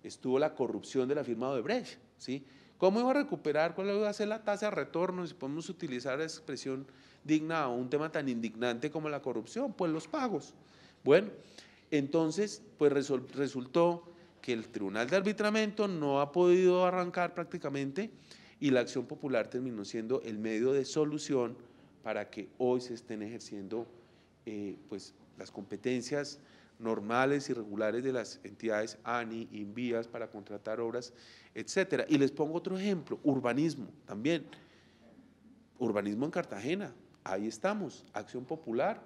estuvo la corrupción de la firma de Brecht, ¿sí? ¿Cómo iba a recuperar? ¿Cuál iba a ser la tasa de retorno? Si podemos utilizar la expresión digna a un tema tan indignante como la corrupción, pues los pagos. Bueno, entonces, pues resultó que el Tribunal de Arbitramiento no ha podido arrancar prácticamente y la acción popular terminó siendo el medio de solución para que hoy se estén ejerciendo eh, pues, las competencias normales y regulares de las entidades ANI, INVIAS para contratar obras, etcétera. Y les pongo otro ejemplo, urbanismo también. Urbanismo en Cartagena, ahí estamos, Acción Popular,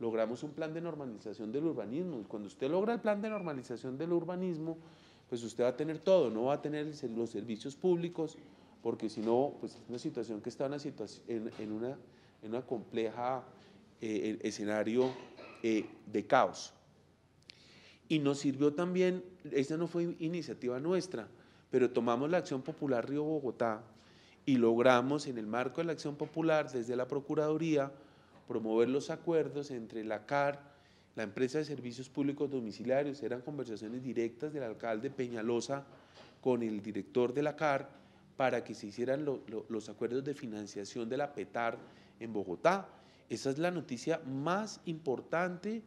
logramos un plan de normalización del urbanismo. cuando usted logra el plan de normalización del urbanismo, pues usted va a tener todo, no va a tener los servicios públicos, porque si no, pues es una situación que está en, en, una, en una compleja eh, escenario eh, de caos. Y nos sirvió también, esta no fue iniciativa nuestra, pero tomamos la Acción Popular Río Bogotá y logramos en el marco de la Acción Popular desde la Procuraduría promover los acuerdos entre la CAR, la empresa de servicios públicos domiciliarios, eran conversaciones directas del alcalde Peñalosa con el director de la CAR para que se hicieran los acuerdos de financiación de la PETAR en Bogotá. Esa es la noticia más importante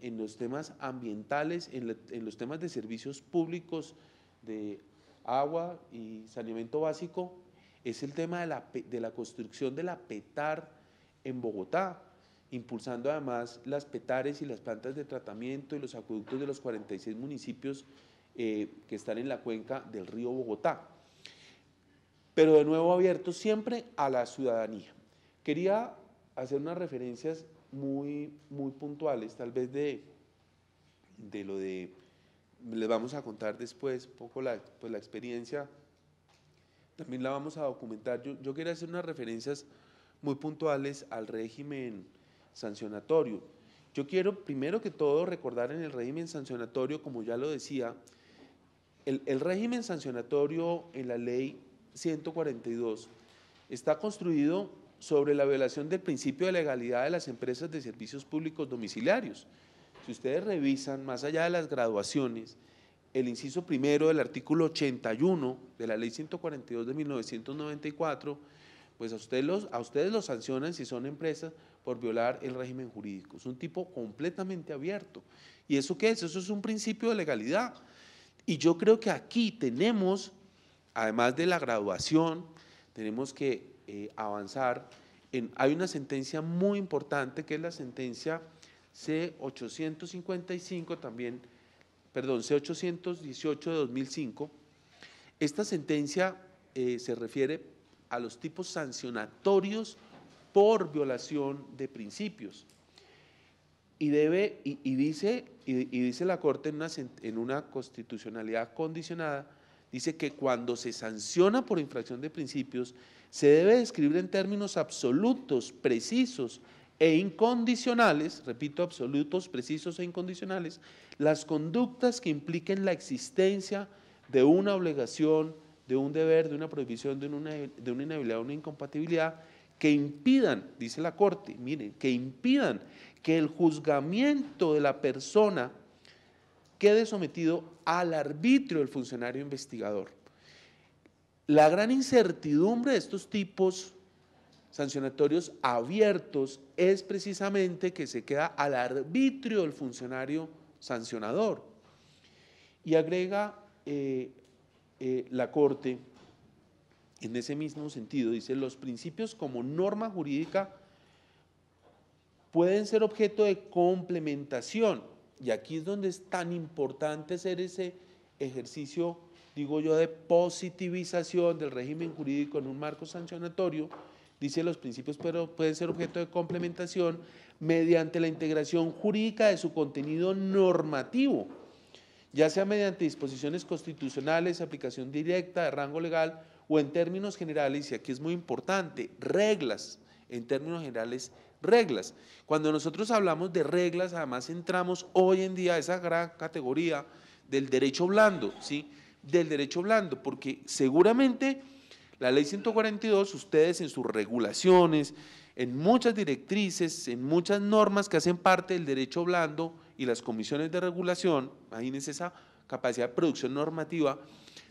en, los temas ambientales, en, los temas de servicios públicos, de agua y saneamiento básico, es el tema de la, construcción de la PETAR en Bogotá, impulsando además las PETARES y las plantas de tratamiento y los acueductos de los 46 municipios eh, que están en la cuenca del río Bogotá. Pero de nuevo abierto siempre a la ciudadanía. Quería hacer unas referencias muy, muy puntuales, tal vez de, de lo de, les vamos a contar después un poco la, pues la experiencia, también la vamos a documentar. Yo, yo quería hacer unas referencias muy puntuales al régimen sancionatorio. Yo quiero primero que todo recordar en el régimen sancionatorio, como ya lo decía, el, el, régimen sancionatorio en la ley 142 está construido sobre la violación del principio de legalidad de las empresas de servicios públicos domiciliarios. Si ustedes revisan, más allá de las graduaciones, el inciso primero del artículo 81 de la ley 142 de 1994, pues a ustedes los, a ustedes sancionan si son empresas por violar el régimen jurídico. Es un tipo completamente abierto. ¿Y eso qué es? Eso es un principio de legalidad. Y yo creo que aquí tenemos, además de la graduación, tenemos que eh, avanzar. En, hay una sentencia muy importante que es la sentencia C855 también, perdón, C818 de 2005. Esta sentencia eh, se refiere a los tipos sancionatorios por violación de principios. Y, debe, y, dice, y, dice la Corte en una, en una constitucionalidad condicionada, dice que cuando se sanciona por infracción de principios, se debe describir en términos absolutos, precisos e incondicionales, repito, absolutos, precisos e incondicionales, las conductas que impliquen la existencia de una obligación, de un deber, de una prohibición, de una, de una inhabilidad, una incompatibilidad, que impidan, dice la Corte, miren, que impidan que el juzgamiento de la persona quede sometido al arbitrio del funcionario investigador. La gran incertidumbre de estos tipos sancionatorios abiertos es precisamente que se queda al arbitrio del funcionario sancionador. Y agrega eh, eh, la Corte, en ese mismo sentido, dice, los principios como norma jurídica pueden ser objeto de complementación. Y aquí es donde es tan importante hacer ese ejercicio digo yo, de positivización del régimen jurídico en un marco sancionatorio, dice los principios, pero pueden ser objeto de complementación mediante la integración jurídica de su contenido normativo, ya sea mediante disposiciones constitucionales, aplicación directa de rango legal o en términos generales, y aquí es muy importante, reglas, en términos generales, reglas. Cuando nosotros hablamos de reglas, además entramos hoy en día a esa gran categoría del derecho blando, ¿sí? del derecho blando, porque seguramente la ley 142, ustedes en sus regulaciones, en muchas directrices, en muchas normas que hacen parte del derecho blando y las comisiones de regulación, imagínense esa capacidad de producción normativa,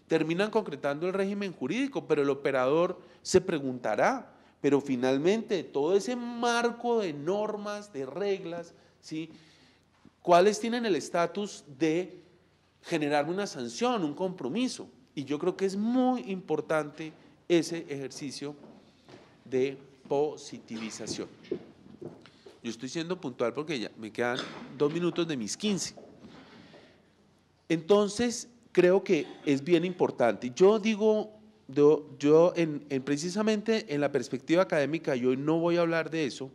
terminan concretando el régimen jurídico, pero el operador se preguntará, pero finalmente todo ese marco de normas, de reglas, ¿sí? ¿cuáles tienen el estatus de generar una sanción, un compromiso. Y yo creo que es muy importante ese ejercicio de positivización. Yo estoy siendo puntual porque ya me quedan dos minutos de mis 15. Entonces, creo que es bien importante. Yo digo, yo, precisamente en la perspectiva académica, yo no voy a hablar de eso.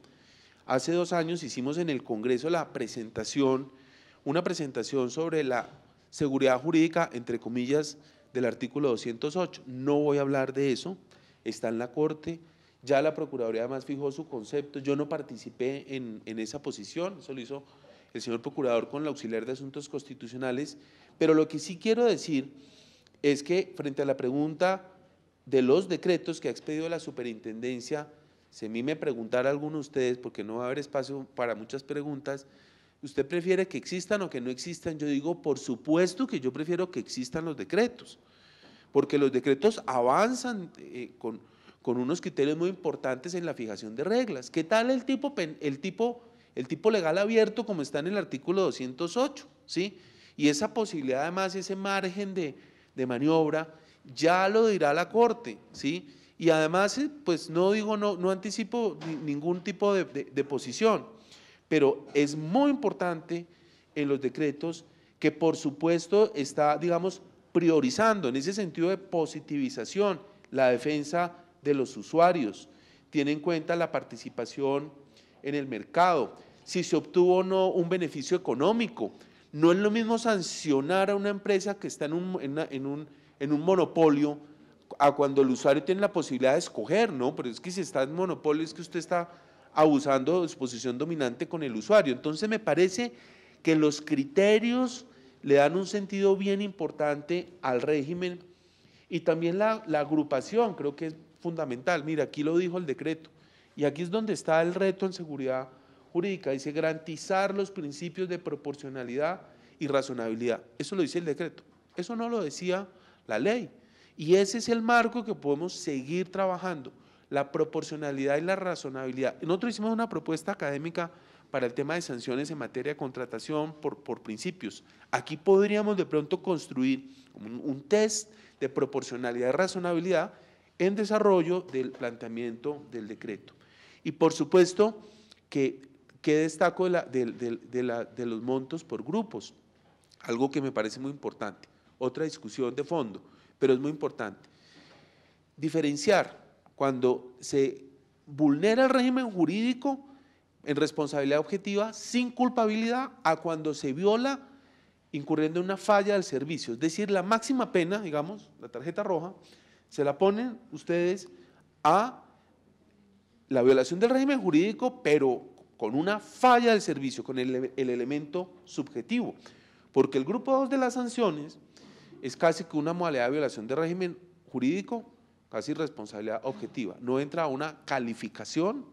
Hace dos años hicimos en el Congreso la presentación, una presentación sobre la seguridad jurídica, entre comillas, del artículo 208. No voy a hablar de eso, está en la Corte, ya la Procuraduría además fijó su concepto, yo no participé en, esa posición, eso hizo el señor Procurador con el auxiliar de Asuntos Constitucionales, pero lo que sí quiero decir es que frente a la pregunta de los decretos que ha expedido la superintendencia, si a mí me preguntara alguno de ustedes, porque no va a haber espacio para muchas preguntas, ¿Usted prefiere que existan o que no existan? Yo digo, por supuesto que yo prefiero que existan los decretos, porque los decretos avanzan eh, con, unos criterios muy importantes en la fijación de reglas. ¿Qué tal el tipo, el tipo, el tipo legal abierto como está en el artículo 208? ¿sí? Y esa posibilidad además, ese margen de, maniobra, ya lo dirá la Corte, ¿sí? Y además, eh, pues no digo, no, no anticipo ningún tipo de, de posición. Pero es muy importante en los decretos que por supuesto está, digamos, priorizando en ese sentido de positivización la defensa de los usuarios, tiene en cuenta la participación en el mercado, si se obtuvo o no un beneficio económico. No es lo mismo sancionar a una empresa que está en un, un, monopolio a cuando el usuario tiene la posibilidad de escoger, ¿no? Pero es que si está en monopolio es que usted está abusando de su posición dominante con el usuario. Entonces me parece que los criterios le dan un sentido bien importante al régimen y también la, la agrupación creo que es fundamental. Mira, aquí lo dijo el decreto y aquí es donde está el reto en seguridad jurídica. Dice garantizar los principios de proporcionalidad y razonabilidad. Eso lo dice el decreto. Eso no lo decía la ley. Y ese es el marco que podemos seguir trabajando la proporcionalidad y la razonabilidad. Nosotros hicimos una propuesta académica para el tema de sanciones en materia de contratación por, principios. Aquí podríamos de pronto construir un, test de proporcionalidad y razonabilidad en desarrollo del planteamiento del decreto. Y por supuesto que, que destaco de los montos por grupos, algo que me parece muy importante, otra discusión de fondo, pero es muy importante. Diferenciar cuando se vulnera el régimen jurídico en responsabilidad objetiva sin culpabilidad a cuando se viola incurriendo en una falla del servicio. Es decir, la máxima pena, digamos, la tarjeta roja, se la ponen ustedes a la violación del régimen jurídico, pero con una falla del servicio, con el, elemento subjetivo. Porque el grupo 2 de las sanciones es casi que una modalidad de violación del régimen jurídico casi responsabilidad objetiva, no entra a una calificación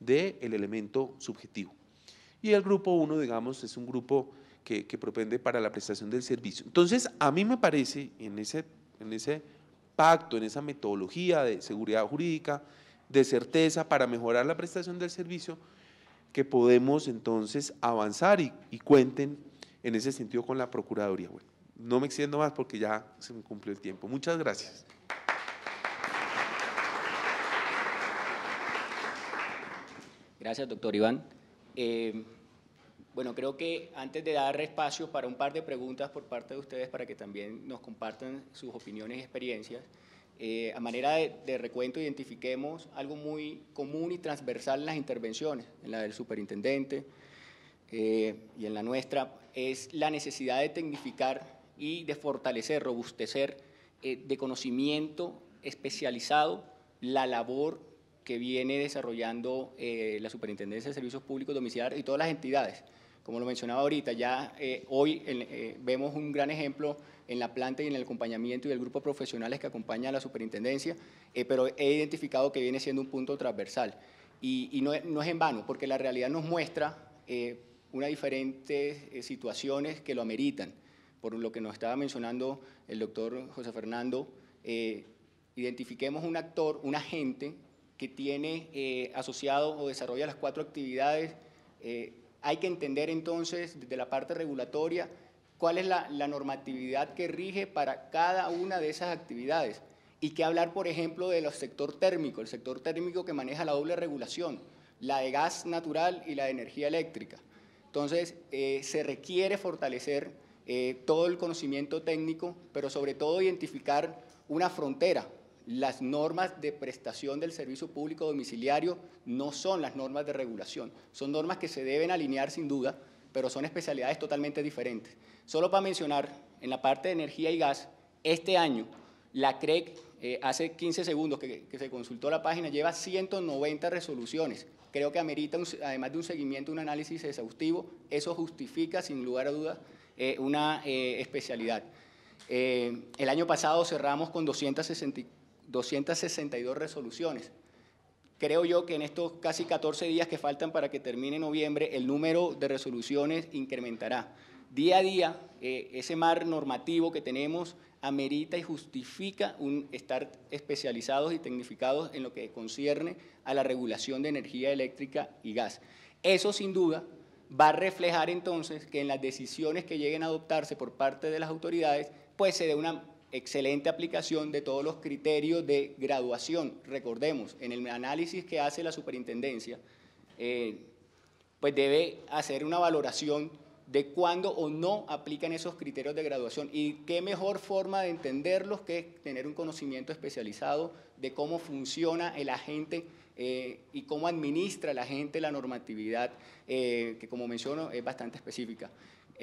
del elemento subjetivo. Y el grupo 1, digamos, es un grupo que, propende para la prestación del servicio. Entonces, a mí me parece, en ese, en ese pacto, en esa metodología de seguridad jurídica, de certeza para mejorar la prestación del servicio, que podemos entonces avanzar y, y cuenten en ese sentido con la Procuraduría. Bueno, no me extiendo más porque ya se me cumplió el tiempo. Muchas gracias. Gracias, doctor Iván. Eh, bueno, creo que antes de dar espacio para un par de preguntas por parte de ustedes para que también nos compartan sus opiniones y experiencias, eh, a manera de, recuento identifiquemos algo muy común y transversal en las intervenciones, en la del superintendente eh, y en la nuestra, es la necesidad de tecnificar y de fortalecer, robustecer de conocimiento especializado la labor que viene desarrollando eh, la Superintendencia de Servicios Públicos Domiciliarios y todas las entidades. Como lo mencionaba ahorita, ya eh, hoy eh, vemos un gran ejemplo en la planta y en el acompañamiento y el grupo de profesionales que acompaña a la superintendencia, pero he identificado que viene siendo un punto transversal. Y, no, no, es en vano, porque la realidad nos muestra unas diferentes situaciones que lo ameritan. Por lo que nos estaba mencionando el doctor José Fernando, identifiquemos un actor, un agente que tiene eh, asociado o desarrolla las cuatro actividades. Eh, hay que entender entonces desde la parte regulatoria cuál es la, normatividad que rige para cada una de esas actividades. Y que hablar, por ejemplo, del sector térmico, el sector térmico que maneja la doble regulación, la de gas natural y la de energía eléctrica. Entonces, eh, se requiere fortalecer todo el conocimiento técnico, pero sobre todo identificar una frontera, las normas de prestación del servicio público domiciliario no son las normas de regulación, son normas que se deben alinear sin duda, pero son especialidades totalmente diferentes. Solo para mencionar, en la parte de energía y gas, este año la CREC, e eh, hace 15 segundos que, se consultó la página, lleva 190 resoluciones. Creo que amerita, además de un seguimiento, un análisis exhaustivo. Eso justifica, sin lugar a dudas, eh, una eh, especialidad. el año pasado cerramos con 264 262 resoluciones. Creo yo que en estos casi 14 días que faltan para que termine noviembre, el número de resoluciones incrementará. Día a día, eh, ese mar normativo que tenemos amerita y justifica un estar especializados y tecnificados en lo que concierne a la regulación de energía eléctrica y gas. Eso sin duda va a reflejar entonces que en las decisiones que lleguen a adoptarse por parte de las autoridades, pues se dé una excelente aplicación de todos los criterios de graduación. Recordemos, en el análisis que hace la superintendencia, eh, pues debe hacer una valoración de cuándo o no aplican esos criterios de graduación. Y qué mejor forma de entenderlos que tener un conocimiento especializado de cómo funciona el agente eh, y cómo administra la gente la normatividad, eh, que como menciono es bastante específica.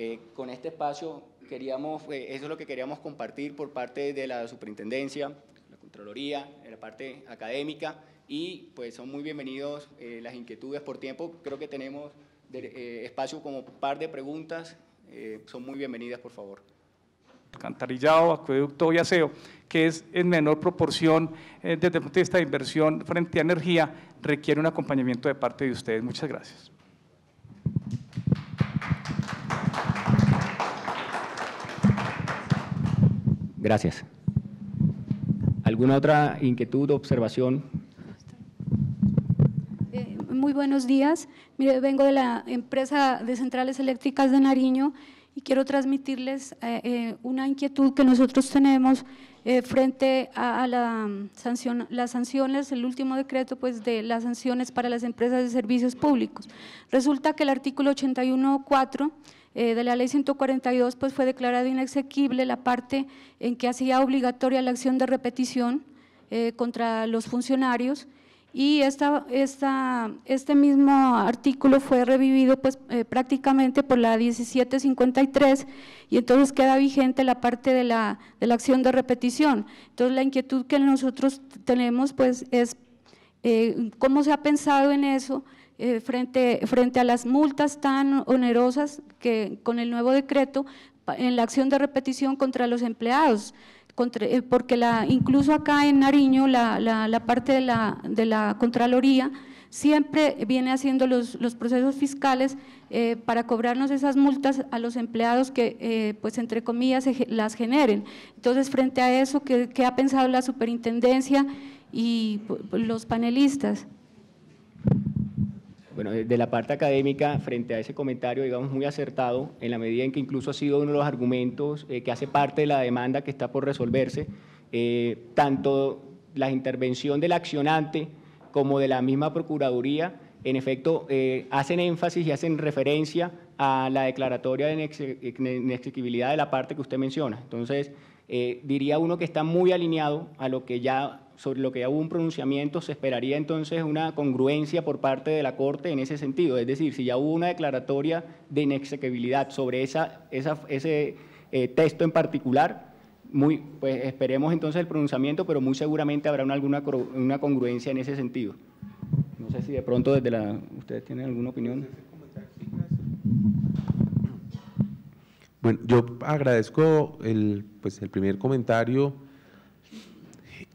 Eh, con este espacio queríamos, eh, eso es lo que queríamos compartir por parte de la superintendencia, la Contraloría, la parte académica y pues son muy bienvenidos eh, las inquietudes por tiempo. Creo que tenemos espacio como par de preguntas, son muy bienvenidas por favor. Cantarillado, acueducto y aseo, que es en menor proporción desde el punto de vista de inversión frente a energía, requiere un acompañamiento de parte de ustedes. Muchas gracias. Gracias. ¿Alguna otra inquietud, observación? Eh, muy buenos días. Mire, vengo de la empresa de centrales eléctricas de Nariño y quiero transmitirles eh, eh, una inquietud que nosotros tenemos frente a, la sanción, las sanciones, el último decreto pues, de las sanciones para las empresas de servicios públicos. Resulta que el artículo 81.4 eh, de la ley 142, pues fue declarada inexequible la parte en que hacía obligatoria la acción de repetición eh, contra los funcionarios y este mismo artículo fue revivido pues, eh, prácticamente por la 1753 y entonces queda vigente la parte de la, acción de repetición. Entonces la inquietud que nosotros tenemos pues, es cómo se ha pensado en eso eh, frente, frente a las multas tan onerosas que con el nuevo decreto en la acción de repetición contra los empleados eh, porque la, incluso acá en Nariño la, la, parte de la, de la Contraloría siempre viene haciendo los, los procesos fiscales eh, para cobrarnos esas multas a los empleados que, pues entre comillas, las generen. Entonces, frente a eso, ¿qué, qué ha pensado la superintendencia y pues, los panelistas? Bueno, de la parte académica, frente a ese comentario, digamos, muy acertado, en la medida en que incluso ha sido uno de los argumentos eh, que hace parte de la demanda que está por resolverse, eh, tanto la intervención del accionante como de la misma Procuraduría, en efecto, eh, hacen énfasis y hacen referencia a la declaratoria de inexequibilidad de la parte que usted menciona. Entonces, eh, diría uno que está muy alineado a lo que ya sobre lo que ya hubo un pronunciamiento, se esperaría entonces una congruencia por parte de la Corte en ese sentido. Es decir, si ya hubo una declaratoria de inexequibilidad sobre esa, ese eh, texto en particular, muy, pues esperemos entonces el pronunciamiento, pero muy seguramente habrá una, alguna una congruencia en ese sentido. No sé si de pronto desde la ustedes tienen alguna opinión. Bueno, yo agradezco el, pues, el primer comentario.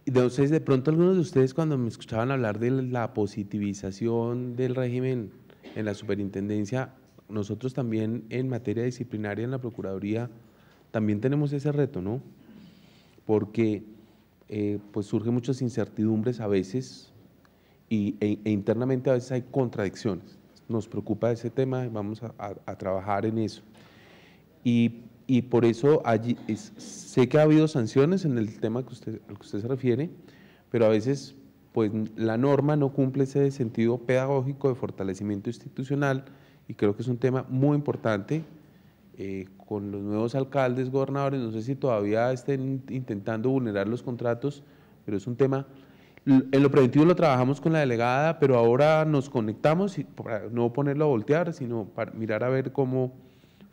Entonces, de pronto algunos de ustedes cuando me escuchaban hablar de la positivización del régimen en la superintendencia, nosotros también en materia disciplinaria en la Procuraduría también tenemos ese reto, ¿no? Porque eh, pues surgen muchas incertidumbres a veces y, e, e internamente a veces hay contradicciones. Nos preocupa ese tema y vamos a trabajar en eso. Y, y por eso allí es, sé que ha habido sanciones en el tema que usted, al que usted se refiere, pero a veces pues la norma no cumple ese sentido pedagógico de fortalecimiento institucional y creo que es un tema muy importante eh, con los nuevos alcaldes, gobernadores, no sé si todavía estén intentando vulnerar los contratos, pero es un tema, en lo preventivo lo trabajamos con la delegada, pero ahora nos conectamos para no ponerlo a voltear, sino para mirar a ver cómo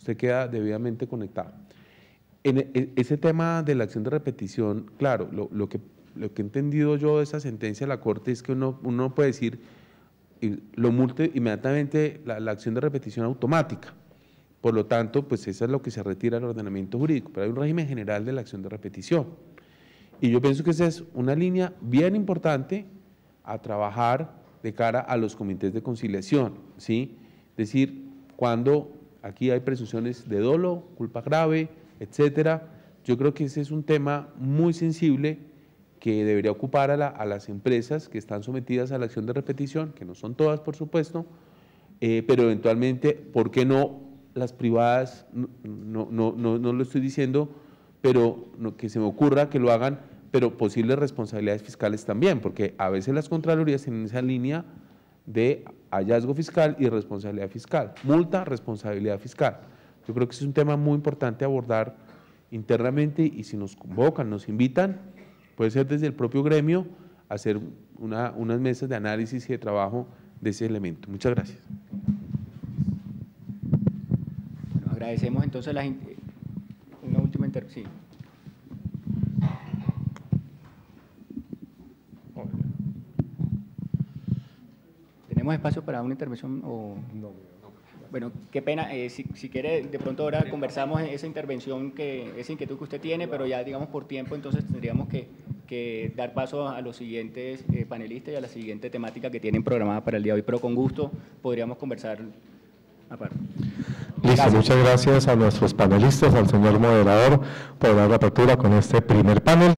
Usted queda debidamente conectado. En e, e, ese tema de la acción de repetición, claro, lo, lo, que, lo que he entendido yo de esa sentencia de la Corte es que uno, uno puede decir, lo multe inmediatamente la, la, acción de repetición automática. Por lo tanto, pues eso es lo que se retira del ordenamiento jurídico, pero hay un régimen general de la acción de repetición. Y yo pienso que esa es una línea bien importante a trabajar de cara a los comités de conciliación, ¿sí? Es decir, cuando Aquí hay presunciones de dolo, culpa grave, etcétera. Yo creo que ese es un tema muy sensible que debería ocupar a, las empresas que están sometidas a la acción de repetición, que no son todas, por supuesto, eh, pero eventualmente, ¿por qué no las privadas? No, no, no, no lo estoy diciendo, pero que se me ocurra que lo hagan, pero posibles responsabilidades fiscales también, porque a veces las Contralorías en esa línea de hallazgo fiscal y responsabilidad fiscal. Multa, responsabilidad fiscal. Yo creo que es un tema muy importante abordar internamente y si nos convocan, nos invitan, puede ser desde el propio gremio, hacer unas mesas de análisis y de trabajo de ese elemento. Muchas gracias. Agradecemos entonces la, gente. una última intervención. ¿Tenemos espacio para una intervención? No, bueno, qué pena. Eh, si, quiere, de pronto ahora conversamos esa intervención, que esa inquietud que usted tiene, pero ya, digamos, por tiempo, entonces tendríamos que, dar paso a los siguientes eh, panelistas y a la siguiente temática que tienen programada para el día de hoy. Pero con gusto podríamos conversar aparte. Listo, muchas gracias a nuestros panelistas, al señor moderador por dar la apertura con este primer panel.